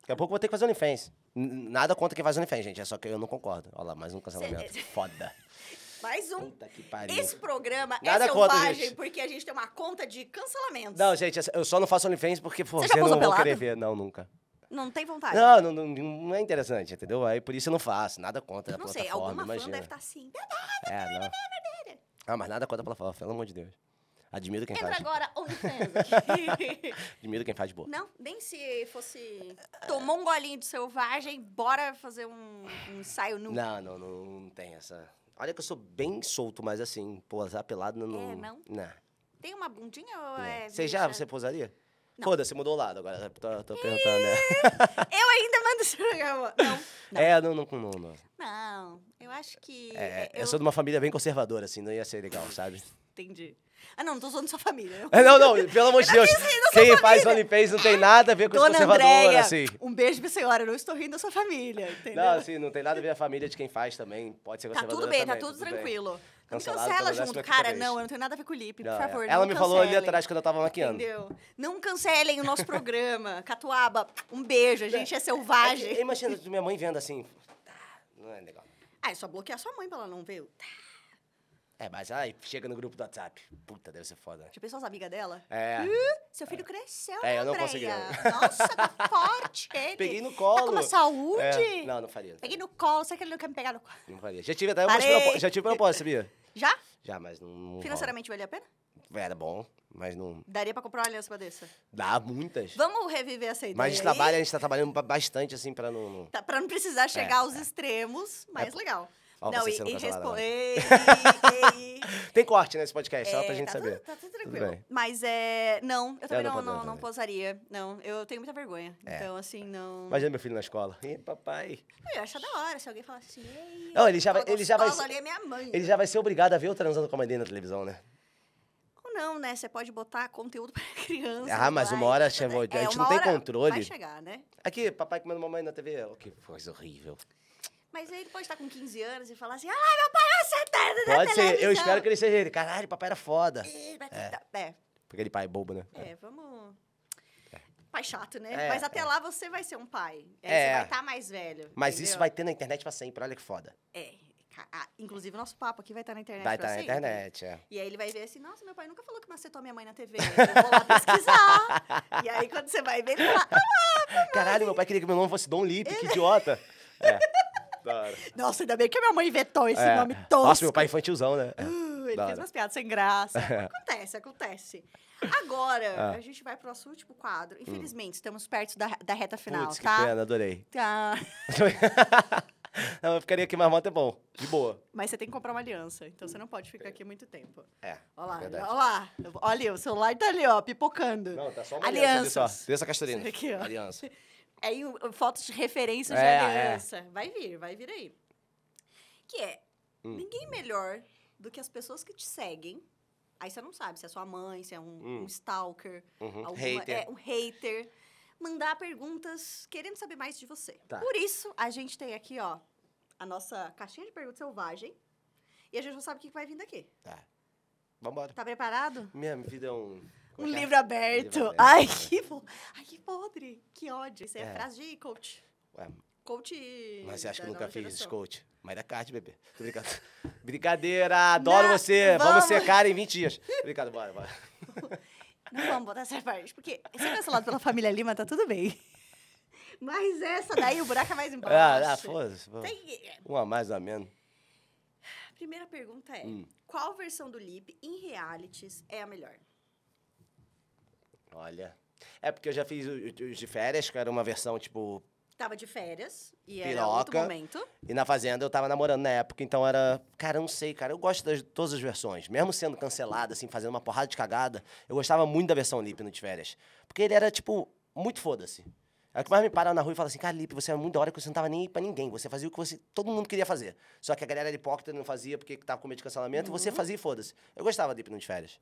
S2: Daqui a pouco eu vou ter que fazer OnlyFans. Nada contra quem faz OnlyFans, gente. É só que eu não concordo. Olha lá, mais um cancelamento. Cê... Foda.
S1: Mais um. Puta
S2: que pariu. Esse
S1: programa Nada é selvagem contra, porque a gente tem uma conta de cancelamento Não,
S2: gente, eu só não faço OnlyFans porque pô, você eu não vou querer ver. Não, nunca.
S1: Não tem vontade. Não, não,
S2: não, não, é interessante, entendeu? Aí por isso eu não faço, nada contra não a plataforma. Não sei, alguma imagina. fã deve estar assim. É, não. Ah, mas nada contra a plataforma, pelo amor de Deus. Admiro quem Entra faz. Entra
S1: agora OnlyFans.
S2: Admiro quem faz boa. Não,
S1: nem se fosse. Tomou um golinho de selvagem, bora fazer um, um ensaio nu. Não,
S2: não, não, não tem essa. Olha que eu sou bem solto, mas assim, posar pelado não. É, não? Não. Né.
S1: Tem uma bundinha ou não. é. Você já, você posaria? Foda-se,
S2: mudou o lado agora. Tô, tô perguntando, né?
S1: eu ainda mando surgama. Não,
S2: não. É, não, não, não, não.
S1: Não, eu acho que. É, é, eu... eu sou
S2: de uma família bem conservadora, assim, não ia ser legal, sabe?
S1: Entendi. Ah, não, não tô usando sua família. É, não, não, pelo amor de Deus. Quem faz OnlyFans
S2: não tem nada a ver com Dona conservador, Andréia, assim.
S1: Um beijo pra senhora, não estou rindo da sua família, entendeu? Não,
S2: assim, não tem nada a ver a família de quem faz também. Pode ser conservador. Tá tudo bem, tá também, tá tudo, tudo tranquilo. Cancelado, cancela junto, cara. Não, eu
S1: não tenho nada a ver com o Lipe, não, por é. favor. Ela me cancelem. falou ali atrás quando eu tava maquiando. Entendeu? Não cancelem o nosso programa. Catuaba, um beijo, a gente é, é selvagem. É que, imagina minha mãe vendo assim. Tá, não é legal. Ah, é só bloquear sua mãe pra ela não ver. Tá.
S2: É, mas aí chega no grupo do WhatsApp. Puta, deve ser foda. Já
S1: pensou as amigas dela? É. Uh, seu filho é. cresceu, né, É, eu né, não Andréia? consegui. Não. Nossa, tá forte ele. Peguei no colo. Tá com uma saúde. É. Não, não faria. Peguei no colo, será que ele não quer me pegar no colo?
S2: Não faria. Já tive até uma proposta, já tive proposta, sabia? Já? Já, mas não... Financeiramente valia a pena? Era bom, mas não.
S1: Daria pra comprar uma aliança pra dessa?
S2: Dá muitas.
S1: Vamos reviver essa ideia. Mas a gente trabalha, a
S2: gente tá trabalhando bastante, assim, pra não. não... Tá,
S1: pra não precisar é, chegar é, aos é. extremos, mas é, legal não, e, e responde.
S2: Tem corte nesse podcast, é, só pra gente tá saber.
S1: Tudo, tá tudo tranquilo. Tudo Mas é. Não, eu também eu não, não, não, não pousaria. Não, eu tenho muita vergonha. É. Então, assim, não. Imagina meu
S2: filho na escola. Ih, papai.
S1: Eu ia achar da hora se alguém falasse assim. Ei,
S2: não, ele já vai. Ele já vai, ser, mãe, ele já vai ser obrigado a ver eu transando com a mãe dele na televisão, né?
S1: não, né? Você pode botar conteúdo para criança. Ah, mas vai. uma hora
S2: a gente é, não tem controle. Vai chegar, né? Aqui, papai comendo mamãe na TV. Oh, que coisa horrível.
S1: Mas ele pode estar com 15 anos e falar assim: ah, meu pai é acertado da né, Pode ser, eu espero que ele seja
S2: ele. Caralho, papai era foda. É. é. Porque ele pai é bobo, né? É,
S1: é. vamos. É. Pai chato, né? É, Mas até é. lá você vai ser um pai. É. Você vai estar tá mais velho. Mas entendeu? isso vai
S2: ter na internet pra sempre, olha que foda.
S1: É. Ah, inclusive, nosso papo aqui vai estar tá na internet. Vai estar tá na internet, é. E aí ele vai ver assim, nossa, meu pai nunca falou que macetou a minha mãe na TV. Eu vou lá pesquisar. e aí, quando você vai ver, ele fala, ah, Caralho, meu pai queria que meu nome fosse Dom Lipe, que
S2: idiota. É. Nossa,
S1: ainda bem que a minha mãe vetou esse é. nome
S2: todo. Nossa, meu pai foi tiozão, né? É. Uh, ele fez umas piadas sem graça. É.
S1: acontece, acontece. Agora, ah. a gente vai pro nosso último quadro. Hum. Infelizmente, hum. estamos perto da, da reta final, Puts, tá? Que pena, adorei. Tá.
S2: Não, eu ficaria aqui mais moto é bom. De boa.
S1: Mas você tem que comprar uma aliança, então você não pode ficar aqui muito tempo. É. Olha lá, olha lá. Olha, o celular tá ali, ó, pipocando. Não, tá só uma aliança. aliança. Dessa castorina. Aqui, ó. Aliança. Aí fotos de referência de é, aliança. É. Vai vir, vai vir aí. Que é, hum. ninguém melhor do que as pessoas que te seguem. Aí você não sabe se é sua mãe, se é um, hum. um stalker, uhum. alguma, é, hater. É, um hater. Mandar perguntas querendo saber mais de você. Tá. Por isso, a gente tem aqui, ó, a nossa caixinha de perguntas selvagem. E a gente não sabe o que vai vir daqui. Tá. Vambora. Tá preparado?
S2: Minha vida é um. Um livro, livro aberto. Ai,
S1: que, ai, que podre. Que ódio. Isso é, é. frase de coach. Ué, coach. Mas acho que nunca fez
S2: geração. coach. Mas era carte, bebê. Brincadeira, adoro Não, você. Vamos. secar em 20 dias. Obrigado, bora, bora.
S1: Não vamos botar essa parte, porque se é cancelado pela família Lima, tá tudo bem. Mas essa daí, o buraco é mais embaixo. Ah, ah foda-se. Tem... Uma
S2: mais ou menos.
S1: Primeira pergunta é: hum. qual versão do Lip em realities é a melhor?
S2: Olha. É porque eu já fiz os de férias, que era uma versão tipo.
S1: Tava de férias e piroca, era outro momento.
S2: E na Fazenda eu tava namorando na época, então era. Cara, eu não sei, cara. Eu gosto de todas as versões. Mesmo sendo cancelada, assim, fazendo uma porrada de cagada, eu gostava muito da versão Lip no de férias. Porque ele era, tipo, muito foda-se. É o que mais me para na rua e fala assim, cara, Lipe, você é muito da hora que você não tava nem para ninguém. Você fazia o que você, todo mundo queria fazer. Só que a galera era hipócrita, não fazia porque tava com medo de cancelamento. Uhum. você fazia e foda-se. Eu gostava de Lipe no de férias.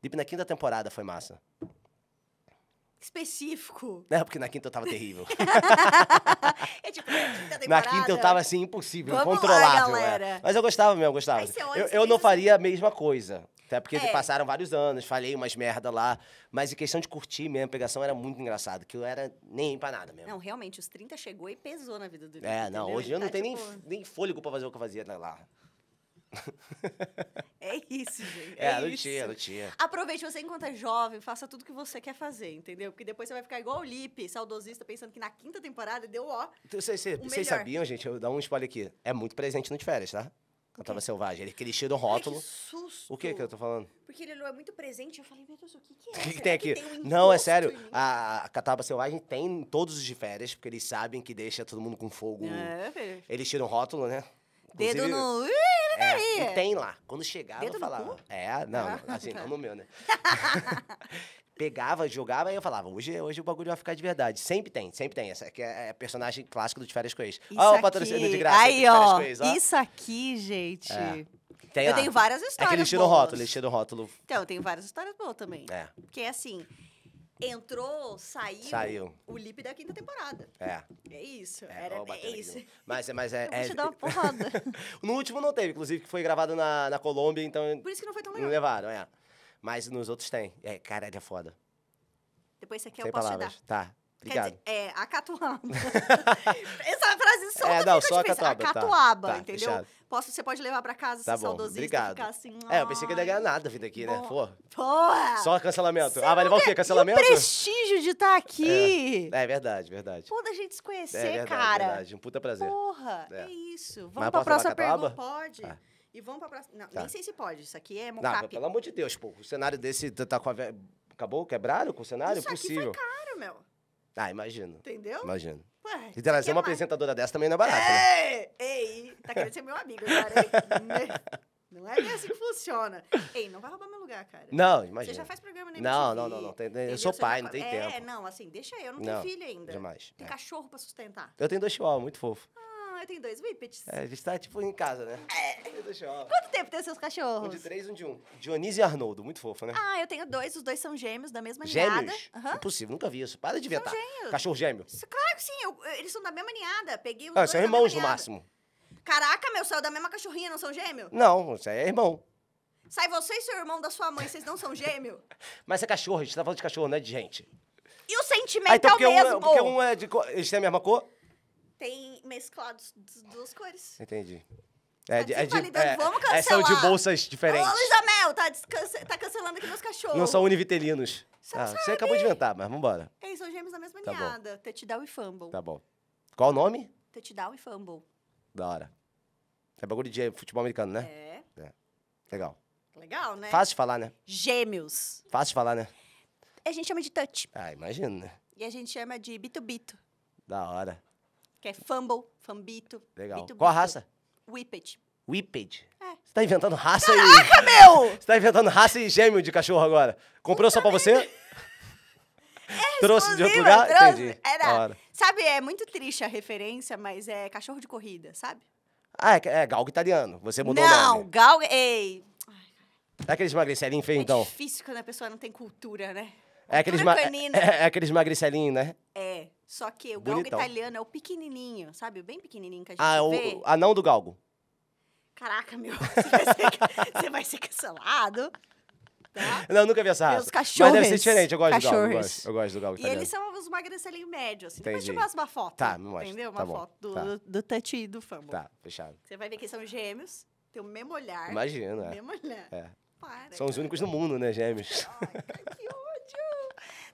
S2: Deep na quinta temporada foi massa
S1: específico.
S2: Não, porque na quinta eu tava terrível.
S1: é tipo, na quinta, temporada. na quinta eu tava assim,
S2: impossível, Vamos incontrolável. Lá, é. Mas eu gostava mesmo, eu gostava. Eu, eu não assim. faria a mesma coisa. Até porque é. passaram vários anos, falei umas merda lá. Mas em questão de curtir mesmo, pegação era muito engraçado, que eu era nem pra nada mesmo. Não,
S1: realmente, os 30 chegou e pesou na vida do É, não, hoje eu não tá, tenho nem, tipo
S2: nem fôlego pra fazer o que eu fazia lá.
S1: É isso, gente. É, é não
S2: isso. tinha, não tinha.
S1: Aproveite você enquanto é jovem, faça tudo que você quer fazer, entendeu? Porque depois você vai ficar igual o Lipe, saudosista, pensando que na quinta temporada deu ó.
S2: Vocês então, sabiam, gente? Eu vou dar um spoiler aqui. É muito presente no de férias, tá? Cantava Selvagem. Ele, tira um rótulo. Ai, que susto. O que que eu tô falando?
S1: Porque ele olhou é muito presente. Eu falei, meu Deus, o que que é? O que, que tem aqui? Que tem um não, é sério.
S2: A, a Selvagem tem todos os de férias, porque eles sabem que deixa todo mundo com fogo. É, é. Eles tiram o rótulo, né?
S1: Inclusive, Dedo no... É, é e tem
S2: lá. Quando chegava, Dedo eu falava. É, não, ah, assim, tá. não no meu, né? Pegava, jogava e eu falava, hoje, hoje o bagulho vai ficar de verdade. Sempre tem, sempre tem. Essa aqui é, é personagem clássico do de férias coisas Olha o patrocínio de graça. Aí, ó, coisas, ó, Isso
S1: aqui, gente. É. eu lá. tenho várias é histórias. É que ele tiram o rótulo, eles o rótulo. Então, eu tenho várias histórias boas também. É. Porque assim entrou, saiu, saiu. o Lip da quinta temporada. É. É isso. É, era, é isso.
S2: Mas, mas é. Eu é... te é dar uma porrada. no último não teve, inclusive, que foi gravado na, na Colômbia, então. Por isso que não foi tão legal. Não levaram, é. Mas nos outros tem. É, caralho, é foda.
S1: Depois isso aqui Sem eu posso palavras. te dar. Tá. Obrigado. Dizer, é, a Catuaba. Essa frase solta é, não, só difícil. A Catuaba, a catuaba tá, tá entendeu? Posso, você pode levar pra casa, tá se saudosista, obrigado. ficar assim... É, eu pensei que
S2: não ia ganhar nada vindo aqui, né? Pô.
S1: Porra!
S2: Só cancelamento. ah, vai levar o quê? Cancelamento? o prestígio
S1: de estar tá aqui!
S2: É, é, verdade, verdade. Pô,
S1: da gente se é conhecer, é, verdade, cara. É verdade, um
S2: puta prazer. Porra, é, é
S1: isso. Vamos Mas pra próxima pergunta? Pode. Ah. E vamos pra próxima... Não, tá. nem sei se pode, isso aqui é mocap. Não, pelo amor
S2: de Deus, pô. O cenário desse tá com a... Acabou? Quebraram com o cenário? Isso Possível. aqui foi caro, meu. Ah, imagino. Entendeu? Imagino. Ué, e trazer uma mais? apresentadora dessa também não é barato, ei, né?
S1: É! Ei, tá querendo ser meu amigo agora, Não é bem assim que funciona. Ei, não vai roubar meu lugar, cara. Não, imagina. Você já faz programa nem Não, não, não, não. Tem, eu sou pai, não tem é, tempo. É, não, assim, deixa eu, não tenho filho ainda. Demais. Tem é. cachorro pra sustentar.
S2: Eu tenho dois chihuahuas, muito fofo.
S1: Ah, eu tenho dois whippets.
S2: É, a gente tá tipo em casa, né?
S1: É. Quanto tempo tem os seus cachorros? Um de
S2: três, um de um. Dionísio e Arnoldo, muito fofo, né?
S1: Ah, eu tenho dois, os dois são gêmeos da mesma ninhada. Gêmeos? Uhum. É
S2: impossível, nunca vi isso. Para de inventar. Cachorro gêmeo.
S1: claro que sim, eu, eles são da mesma ninhada. Peguei os ah, dois são irmãos no máximo. Caraca, meu, saiu da mesma cachorrinha, não são gêmeos? Não,
S2: você é irmão.
S1: Sai você e seu irmão da sua mãe, vocês não são gêmeo?
S2: Mas é cachorro, a gente tá falando de cachorro, não é de gente.
S1: E o sentimento ah, então é o mesmo. Um, porque um
S2: é de. Eles têm a mesma cor?
S1: tem mesclados duas cores.
S2: Entendi. Tá é, de é, de, é, Vamos cancelar. É, são de bolsas diferentes. Ô,
S1: Luísa tá, tá cancelando aqui meus cachorros. Não são
S2: univitelinos. Você, ah, você acabou de inventar, mas vambora.
S1: Eles são gêmeos da mesma tá ninhada. Bom. Tetidal e Fumble. Tá
S2: bom. Qual o nome?
S1: Tetidal e Fumble.
S2: Da hora. É bagulho de futebol americano, né? É. é. Legal.
S1: Legal, né? Fácil de falar, né? Gêmeos. Fácil de falar, né? A gente chama de touch.
S2: Ah, imagino, né?
S1: E a gente chama de bito-bito. Da hora. Que é Fumble, Fambito. Legal. Qual a raça? Whippet.
S2: Whippet. É. Você tá inventando raça Caraca, e... meu! Você tá inventando raça e gêmeo de cachorro agora. Comprou Puta só pra você? É trouxe de outro lugar? Trouxe. Entendi. Era...
S1: Sabe, é muito triste a referência, mas é cachorro de corrida, sabe?
S2: Ah, é, é galgo italiano. Você mudou não, o nome.
S1: Não, galgo... Ei...
S2: É aqueles magricelinhos feios, é então? É
S1: difícil quando a pessoa não tem cultura, né? É aqueles, ma... é, é, aqueles
S2: magricelinhos, né?
S1: É. Só que o Bonitão. galgo italiano é o pequenininho, sabe? O bem pequenininho que a ah, gente ah, vê. Ah, o
S2: anão do galgo.
S1: Caraca, meu, você vai ser, cancelado.
S2: Tá? Não, nunca vi essa raça. Os cachorros. Mas deve ser diferente, eu gosto cachorros. do galgo. Eu gosto, eu gosto do galgo italiano. E eles
S1: são os magrecelinhos médios, assim. Depois te mostro uma foto. Tá, me mostra. Entendeu? Tá uma tá foto do, tá. do, Tati e do Fumble.
S2: Tá, fechado.
S1: Você vai ver que são gêmeos, tem o mesmo olhar. Imagina, O é. Mesmo olhar. É. Para,
S2: são cara. os únicos no mundo, né, gêmeos? Ai, que
S1: ódio!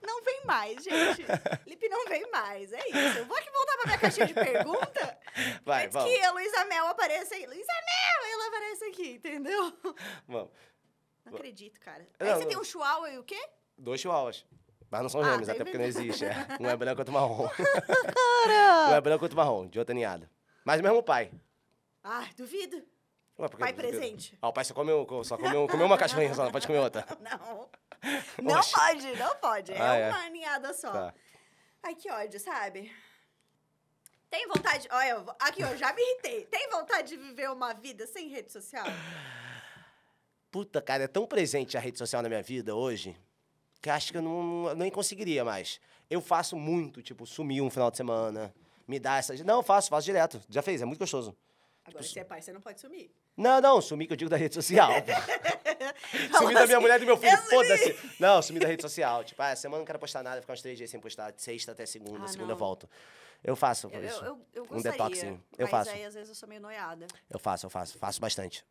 S1: Não vem mais, gente. Lipe não vem mais. É isso. Eu vou aqui voltar pra minha caixinha de pergunta.
S2: Vai, vamos. que a
S1: Luísa Mel apareça aí. Luísa Mel! Ela aparece aqui, entendeu? Vamos. Não vamos. acredito, cara. Aí não, você não. tem um chihuahua e o quê?
S2: Dois chihuahuas. Mas não são ah, gêmeos, ah, até porque não existe. É. Um é branco, outro marrom.
S1: Cara!
S2: um é branco, outro marrom, de outra ninhada. Mas mesmo pai.
S1: Ah, duvido.
S2: Ué, pai presente. Ah, o pai só comeu, só comeu, comeu uma cachorrinha só, não pode comer outra.
S1: Não não pode, não pode. É ah, é uma é. ninhada só. Tá. Ai, que ódio, sabe? Tem vontade. Olha, eu, aqui eu já me irritei. Tem vontade de viver uma vida sem rede social?
S2: Puta, cara, é tão presente a rede social na minha vida hoje que acho que eu não, nem conseguiria mais. Eu faço muito, tipo, sumir um final de semana, me dá essa. Não, faço, faço direto. Já fez, é muito gostoso.
S1: Agora, tipo, se é pai, você não pode sumir.
S2: Não, não, sumi que eu digo da rede social.
S1: sumi da minha
S2: mulher e do meu filho, foda-se. Não, sumi da rede social. Tipo, ah, semana não quero postar nada, ficar uns três dias sem postar, sexta até segunda, ah, segunda não. volto. Eu faço eu, isso. Eu, eu, eu gostaria, um Eu faço. Mas aí,
S1: às vezes, eu sou meio noiada.
S2: Eu faço, eu faço. Faço bastante.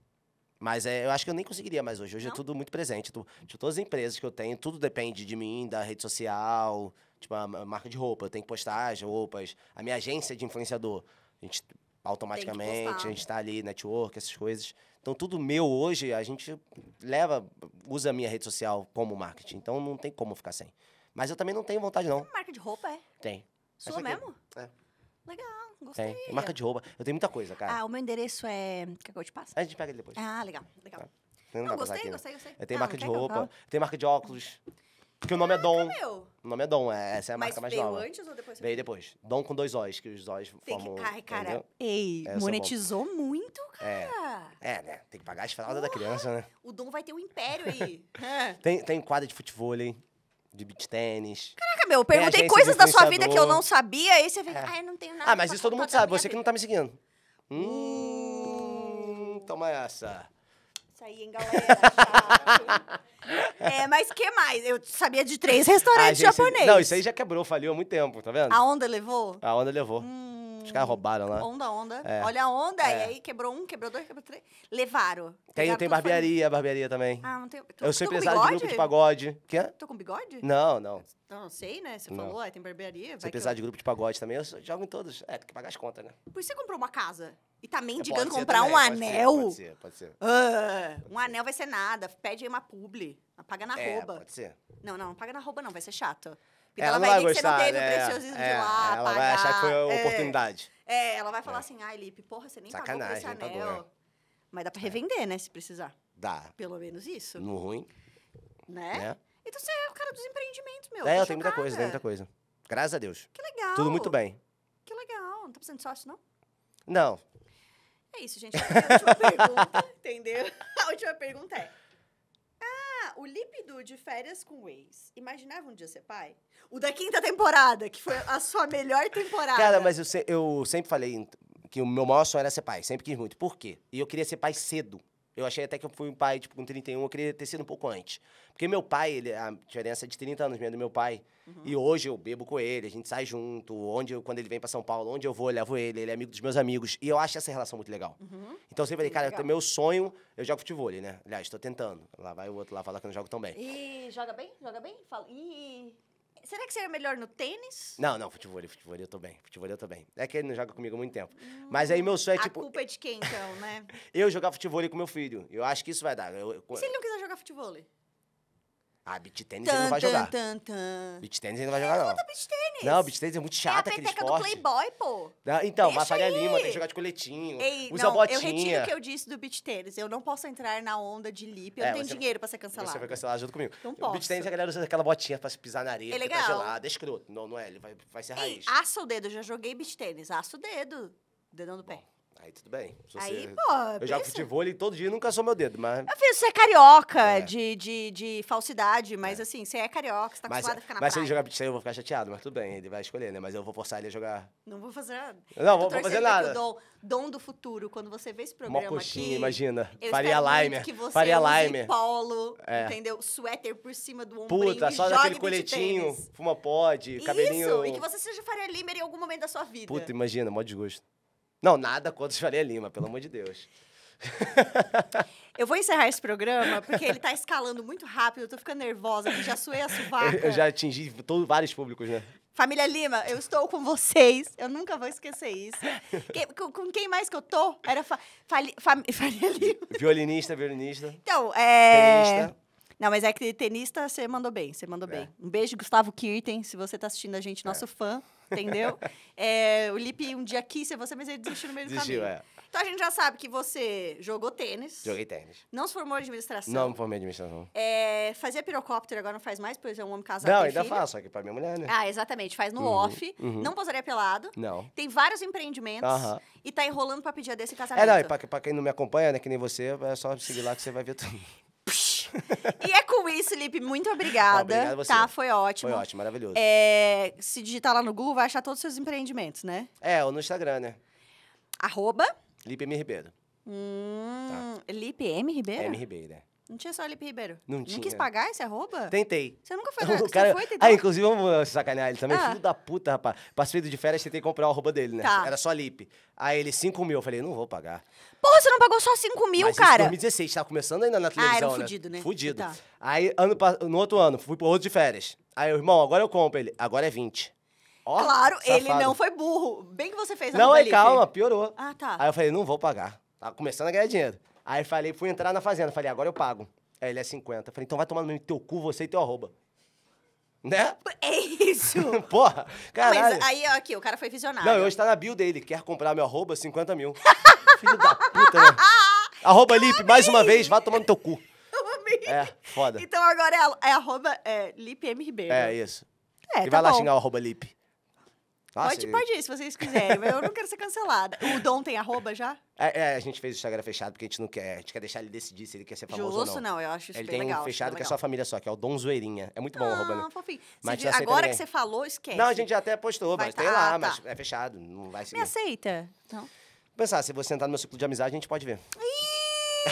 S2: Mas é, eu acho que eu nem conseguiria mais hoje. Hoje é não? é tudo muito presente. Tu, de tipo, todas as empresas que eu tenho, tudo depende de mim, da rede social, tipo, a marca de roupa. Eu tenho que postar as roupas. A minha agência de influenciador. A gente automaticamente, a gente está ali, network, essas coisas. Então, tudo meu hoje, a gente leva, usa a minha rede social como marketing. Então, não tem como ficar sem. Mas eu também não tenho vontade, não. Tem
S1: marca de roupa, é?
S2: Tem. Sua é mesmo?
S1: É. Legal, gostei. Tem. Marca de roupa.
S2: Eu tenho muita coisa, cara. Ah,
S1: o meu endereço é... Quer que eu te passe? A gente pega ele depois. Ah, legal, legal. Tá.
S2: Não, não gostei, aqui, né? gostei, gostei. Eu tenho ah, marca de roupa, tem tenho marca de óculos. Porque o nome é Dom. Meu. O nome é Dom, é, essa é a Mas marca mais veio Veio antes ou depois? Veio depois. Dom com dois Os, que os Os Tem formam. Que... Ai, cara. Entendeu? Ei, é, monetizou muito, é. cara. É, é, né? Tem que pagar as fraldas da criança, né?
S1: O Dom vai ter um império aí. É.
S2: tem, tem quadra de futebol, hein? de beach tênis. Caraca, meu, eu perguntei coisas da sua vida que eu não
S1: sabia, aí você fica, é. ah, eu não tenho
S2: nada. Ah, mas isso todo mundo sabe, você vida. que não tá me seguindo. Hum, hum. toma essa.
S1: Isso aí, galera? é, mas que mais? Eu sabia de três restaurantes gente, japoneses. Não, isso
S2: aí já quebrou, faliu há muito tempo, tá vendo? A onda levou? A onda levou. Hum. Os caras roubaram lá. Onda,
S1: onda. É. Olha a onda. É. E aí quebrou um, quebrou dois, quebrou três. Levaram. Tem, tem barbearia,
S2: barbearia também. Ah,
S1: não tem. eu sou empresário de grupo de pagode. Quê? Tô com bigode? Não, não. Não, sei, né? Você falou, aí tem barbearia. Sou empresário eu... de
S2: grupo de pagode também. Eu jogo em todos. É, tem que pagar as contas, né?
S1: Por isso você comprou uma casa? E tá é, mendigando comprar também, um pode anel? Ser, pode ser, pode ser. Ah, pode um ser. anel vai ser nada. Pede aí uma publi. Paga na é, rouba. Pode ser. Não, não, não paga na rouba, não. Vai ser chato. Porque ela, ela vai, vai ver gostar, que você não teve o né? é, de lá. Ela pagar, vai achar que foi a é, oportunidade. É, ela vai é. falar assim, ai, Lipe, porra, você nem Sacanagem, pagou por esse anel. Pagou, é. Mas dá pra é. revender, né, se precisar. Dá. Pelo menos isso. No ruim. Né? né? Então você é o cara dos empreendimentos, meu. É, eu tenho muita coisa,
S2: tenho muita coisa. Graças a Deus. Que legal. Tudo muito bem.
S1: Que legal. Não tá precisando de sócio, não? Não. É isso, gente. A última pergunta, entendeu? A última pergunta é o lípido de férias com o ex, imaginava um dia ser pai? O da quinta temporada, que foi a sua melhor temporada. Cara,
S2: mas eu, se, eu sempre falei que o meu maior sonho era ser pai, sempre quis muito. Por quê? E eu queria ser pai cedo. Eu achei até que eu fui um pai, tipo, com 31, eu queria ter sido um pouco antes. Porque meu pai, ele, a diferença é de 30 anos mesmo do meu pai. Uhum. E hoje eu bebo com ele, a gente sai junto. Onde eu, quando ele vem para São Paulo, onde eu vou, eu levo ele, ele é amigo dos meus amigos. E eu acho essa relação muito legal. Uhum.
S1: Então eu sempre falei, cara, legal. meu
S2: sonho, eu jogo futebol, né? Aliás, estou tentando. Lá vai o outro lá falar que eu não jogo tão bem.
S1: E joga bem? Joga bem? Fala. Ih. E... Será que seria melhor no tênis?
S2: Não, não, futebol, futebol eu tô bem. Futebol eu tô bem. É que ele não joga comigo há muito tempo. Hum, Mas aí meu sonho é tipo. A
S1: culpa é de quem, então, né?
S2: eu jogar futebol com meu filho. Eu acho que isso vai dar. Eu, eu... Se ele não
S1: quiser jogar futebol?
S2: Ah, beat tênis ele não vai jogar.
S1: Tan, tan.
S2: Beat tênis ele não vai jogar, não. Conta é beat tênis. Não, beat tênis é muito é chato é aquele esporte. É do
S1: playboy, pô.
S2: Não, então, Deixa mas Faria Lima tem que jogar de coletinho, Ei, usa não, botinha. Eu retiro o que eu
S1: disse do beat tênis. Eu não posso entrar na onda de lip. Eu é, não tenho dinheiro pra ser cancelado. Você vai
S2: cancelar junto comigo. Não posso. Beat tênis é a galera usa aquela botinha pra se pisar na areia, é legal. tá gelada. É escroto. Não, não é. Ele vai, vai ser raiz. Ei,
S1: assa o dedo. Eu já joguei beat tênis. Assa o dedo. Dedão do Bom. pé. Aí tudo bem.
S2: Se Aí, você- pô, eu jogo futebol e todo dia nunca sou meu dedo, mas.
S1: Meu filho, você é carioca É. De, de, de falsidade, mas é. assim, você é carioca, você tá mas acostumado a ficar na mas se ele
S2: jogar beat eu vou ficar chateado, mas tudo bem, ele vai escolher, né? Mas eu vou forçar ele a jogar.
S1: Não vou fazer nada. Não, vou, vou fazer nada. Dom, dom do futuro, quando você vê esse programa programa coxinha, aqui... imagina. Eu Faria lime. que você Faria use polo, É. entendeu? Suéter por cima do ombro Puta, só daquele coletinho,
S2: fuma pod, cabelinho. Isso, e que você
S1: seja Faria Limer em algum momento da sua vida. Puta,
S2: imagina, mó desgosto. Não, nada contra o Faria Lima, pelo amor de Deus.
S1: Eu vou encerrar esse programa, porque ele tá escalando muito rápido, eu tô ficando nervosa, eu já suei a suvaca. Eu já
S2: atingi todo, vários públicos, né?
S1: Família Lima, eu estou com vocês. Eu nunca vou esquecer isso. Quem, com, com, quem mais que eu tô? Era fa, Faria
S2: Lima. Violinista, violinista.
S1: Então, é. Tenista. Não, mas é que tenista você mandou bem, você mandou é. bem. Um beijo, Gustavo Kirten, se você tá assistindo a gente, é. nosso é. fã. Entendeu? é, o Lipe um dia quis ser você, mas ele desistiu no meio do desistiu, caminho. É. Então a gente já sabe que você jogou tênis. Joguei tênis. Não se formou em administração. Não me
S2: formei em administração.
S1: É, fazia pirocóptero, agora não faz mais, pois é um homem casado. Não, ainda filho. faço,
S2: só que pra minha mulher, né? Ah,
S1: exatamente. Faz no uhum, off. Uhum. Não posaria pelado. Não. Tem vários empreendimentos. Uhum. E tá enrolando pra pedir a desse casamento. É, não, e pra,
S2: pra, quem não me acompanha, né, que nem você, é só seguir lá que você vai ver tudo
S1: e é com isso, Lipe. Muito obrigada. Não, obrigado você. Tá, foi ótimo. Foi ótimo, maravilhoso. É, se digitar lá no Google, vai achar todos os seus empreendimentos, né?
S2: É, ou no Instagram, né? Arroba. Lipe M. Ribeiro.
S1: Hum, tá. Lipe M. Ribeiro? M. Ribeiro, é. Não tinha só Felipe Ribeiro? Não, tinha. Não quis pagar esse arroba? Tentei. Você nunca foi, o cara... foi tentar? Ah, inclusive,
S2: vamos sacanear ele também. Ah. Filho da puta, rapaz. Passei do de férias, tentei comprar o arroba dele, né? Tá. Era só Lipe. Aí ele, 5 mil. Eu falei, não vou pagar.
S1: Porra, você não pagou só 5 mil, Mas cara? Isso
S2: 2016, tava começando ainda na televisão, ah, era um né? fudido, né? Fudido. Tá. Aí, ano, no outro ano, fui pro outro de férias. Aí, o irmão, agora eu compro ele. Agora é 20. Oh, claro, safado. ele não
S1: foi burro. Bem que você fez a né, Não, aí é calma, piorou. Ah, tá. Aí
S2: eu falei, não vou pagar. Tava tá começando a ganhar dinheiro. Aí falei, fui entrar na fazenda. Falei, agora eu pago. Aí ele é 50. Falei, então vai tomar no meio teu cu, você e teu arroba. Né? É isso! Porra, caralho. Mas aí,
S1: ó, aqui, o cara foi visionário. Não, hoje
S2: tá na bio dele. Quer comprar meu arroba? 50 mil. Filho da puta, né? arroba Lip, mais uma vez, vá tomar no teu cu. É, foda. Então
S1: agora é, é arroba é, LipMRB. É, isso. É, e tá vai lá xingar
S2: o arroba Lip. Nossa, pode, pode
S1: ir, se vocês quiserem, mas eu não quero ser cancelada. O Dom tem arroba já?
S2: É, é, a gente fez o Instagram fechado porque a gente não quer. A gente quer deixar ele decidir se ele quer ser famoso Justo, ou não. não,
S1: eu acho legal. Ele tem legal, um fechado que é só a
S2: família só, que é o Dom Zoeirinha. É muito bom ah, arroba, né? fofinho. Mas agora que você
S1: falou, esquece. Não, a gente já
S2: até postou, vai mas tá, tem lá, tá. mas é fechado, não vai seguir. Me
S1: aceita, então.
S2: Pensar, se você entrar no meu ciclo de amizade, a gente pode ver. Ih,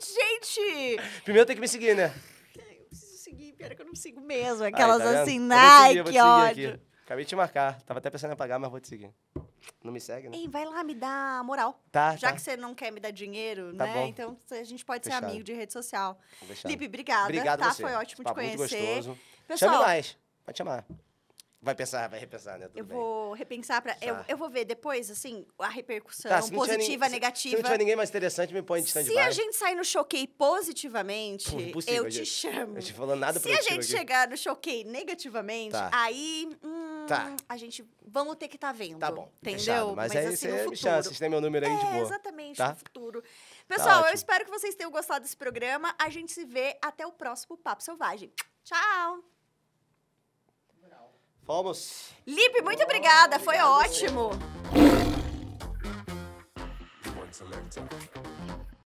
S1: gente!
S2: Primeiro tem que me seguir, né? Eu
S1: preciso seguir, pior é que eu não sigo mesmo. Aquelas tá assim, Ai, tá assim, Nike, ódio.
S2: Aqui. Acabei de te marcar. Tava até pensando em pagar, mas vou te seguir. Não me segue, né? Ei,
S1: vai lá me dar moral. Tá, Já tá. que você não quer me dar dinheiro, tá né? Bom. Então a gente pode Fechado. ser amigo de rede social. Fechado. Lipe, obrigada. Obrigado tá? Você. Foi ótimo Esse te é conhecer. Pessoal, Chame mais.
S2: Pode chamar. Vai pensar, vai repensar, né? Tudo eu bem.
S1: vou repensar para eu, tá. eu vou ver depois, assim, a repercussão tá, positiva, negativa. Se, não tiver ninguém
S2: mais interessante, me põe de stand-by. Se a gente
S1: sair no choquei positivamente, Pô, eu te chamo. Eu te
S2: falando nada Se a gente aqui. chegar
S1: no choquei negativamente, tá. aí. Hum, tá. A gente. Vamos ter que estar tá vendo. Tá bom. Entendeu? mas, mas aí é assim, você me chama, vocês têm
S2: meu número aí é, de boa. Exatamente, tá? no futuro. Tá Pessoal, eu
S1: espero que vocês tenham gostado desse programa. A gente se vê até o próximo Papo Selvagem. Tchau!
S2: Palmas.
S1: Lipe, muito obrigada, foi ótimo.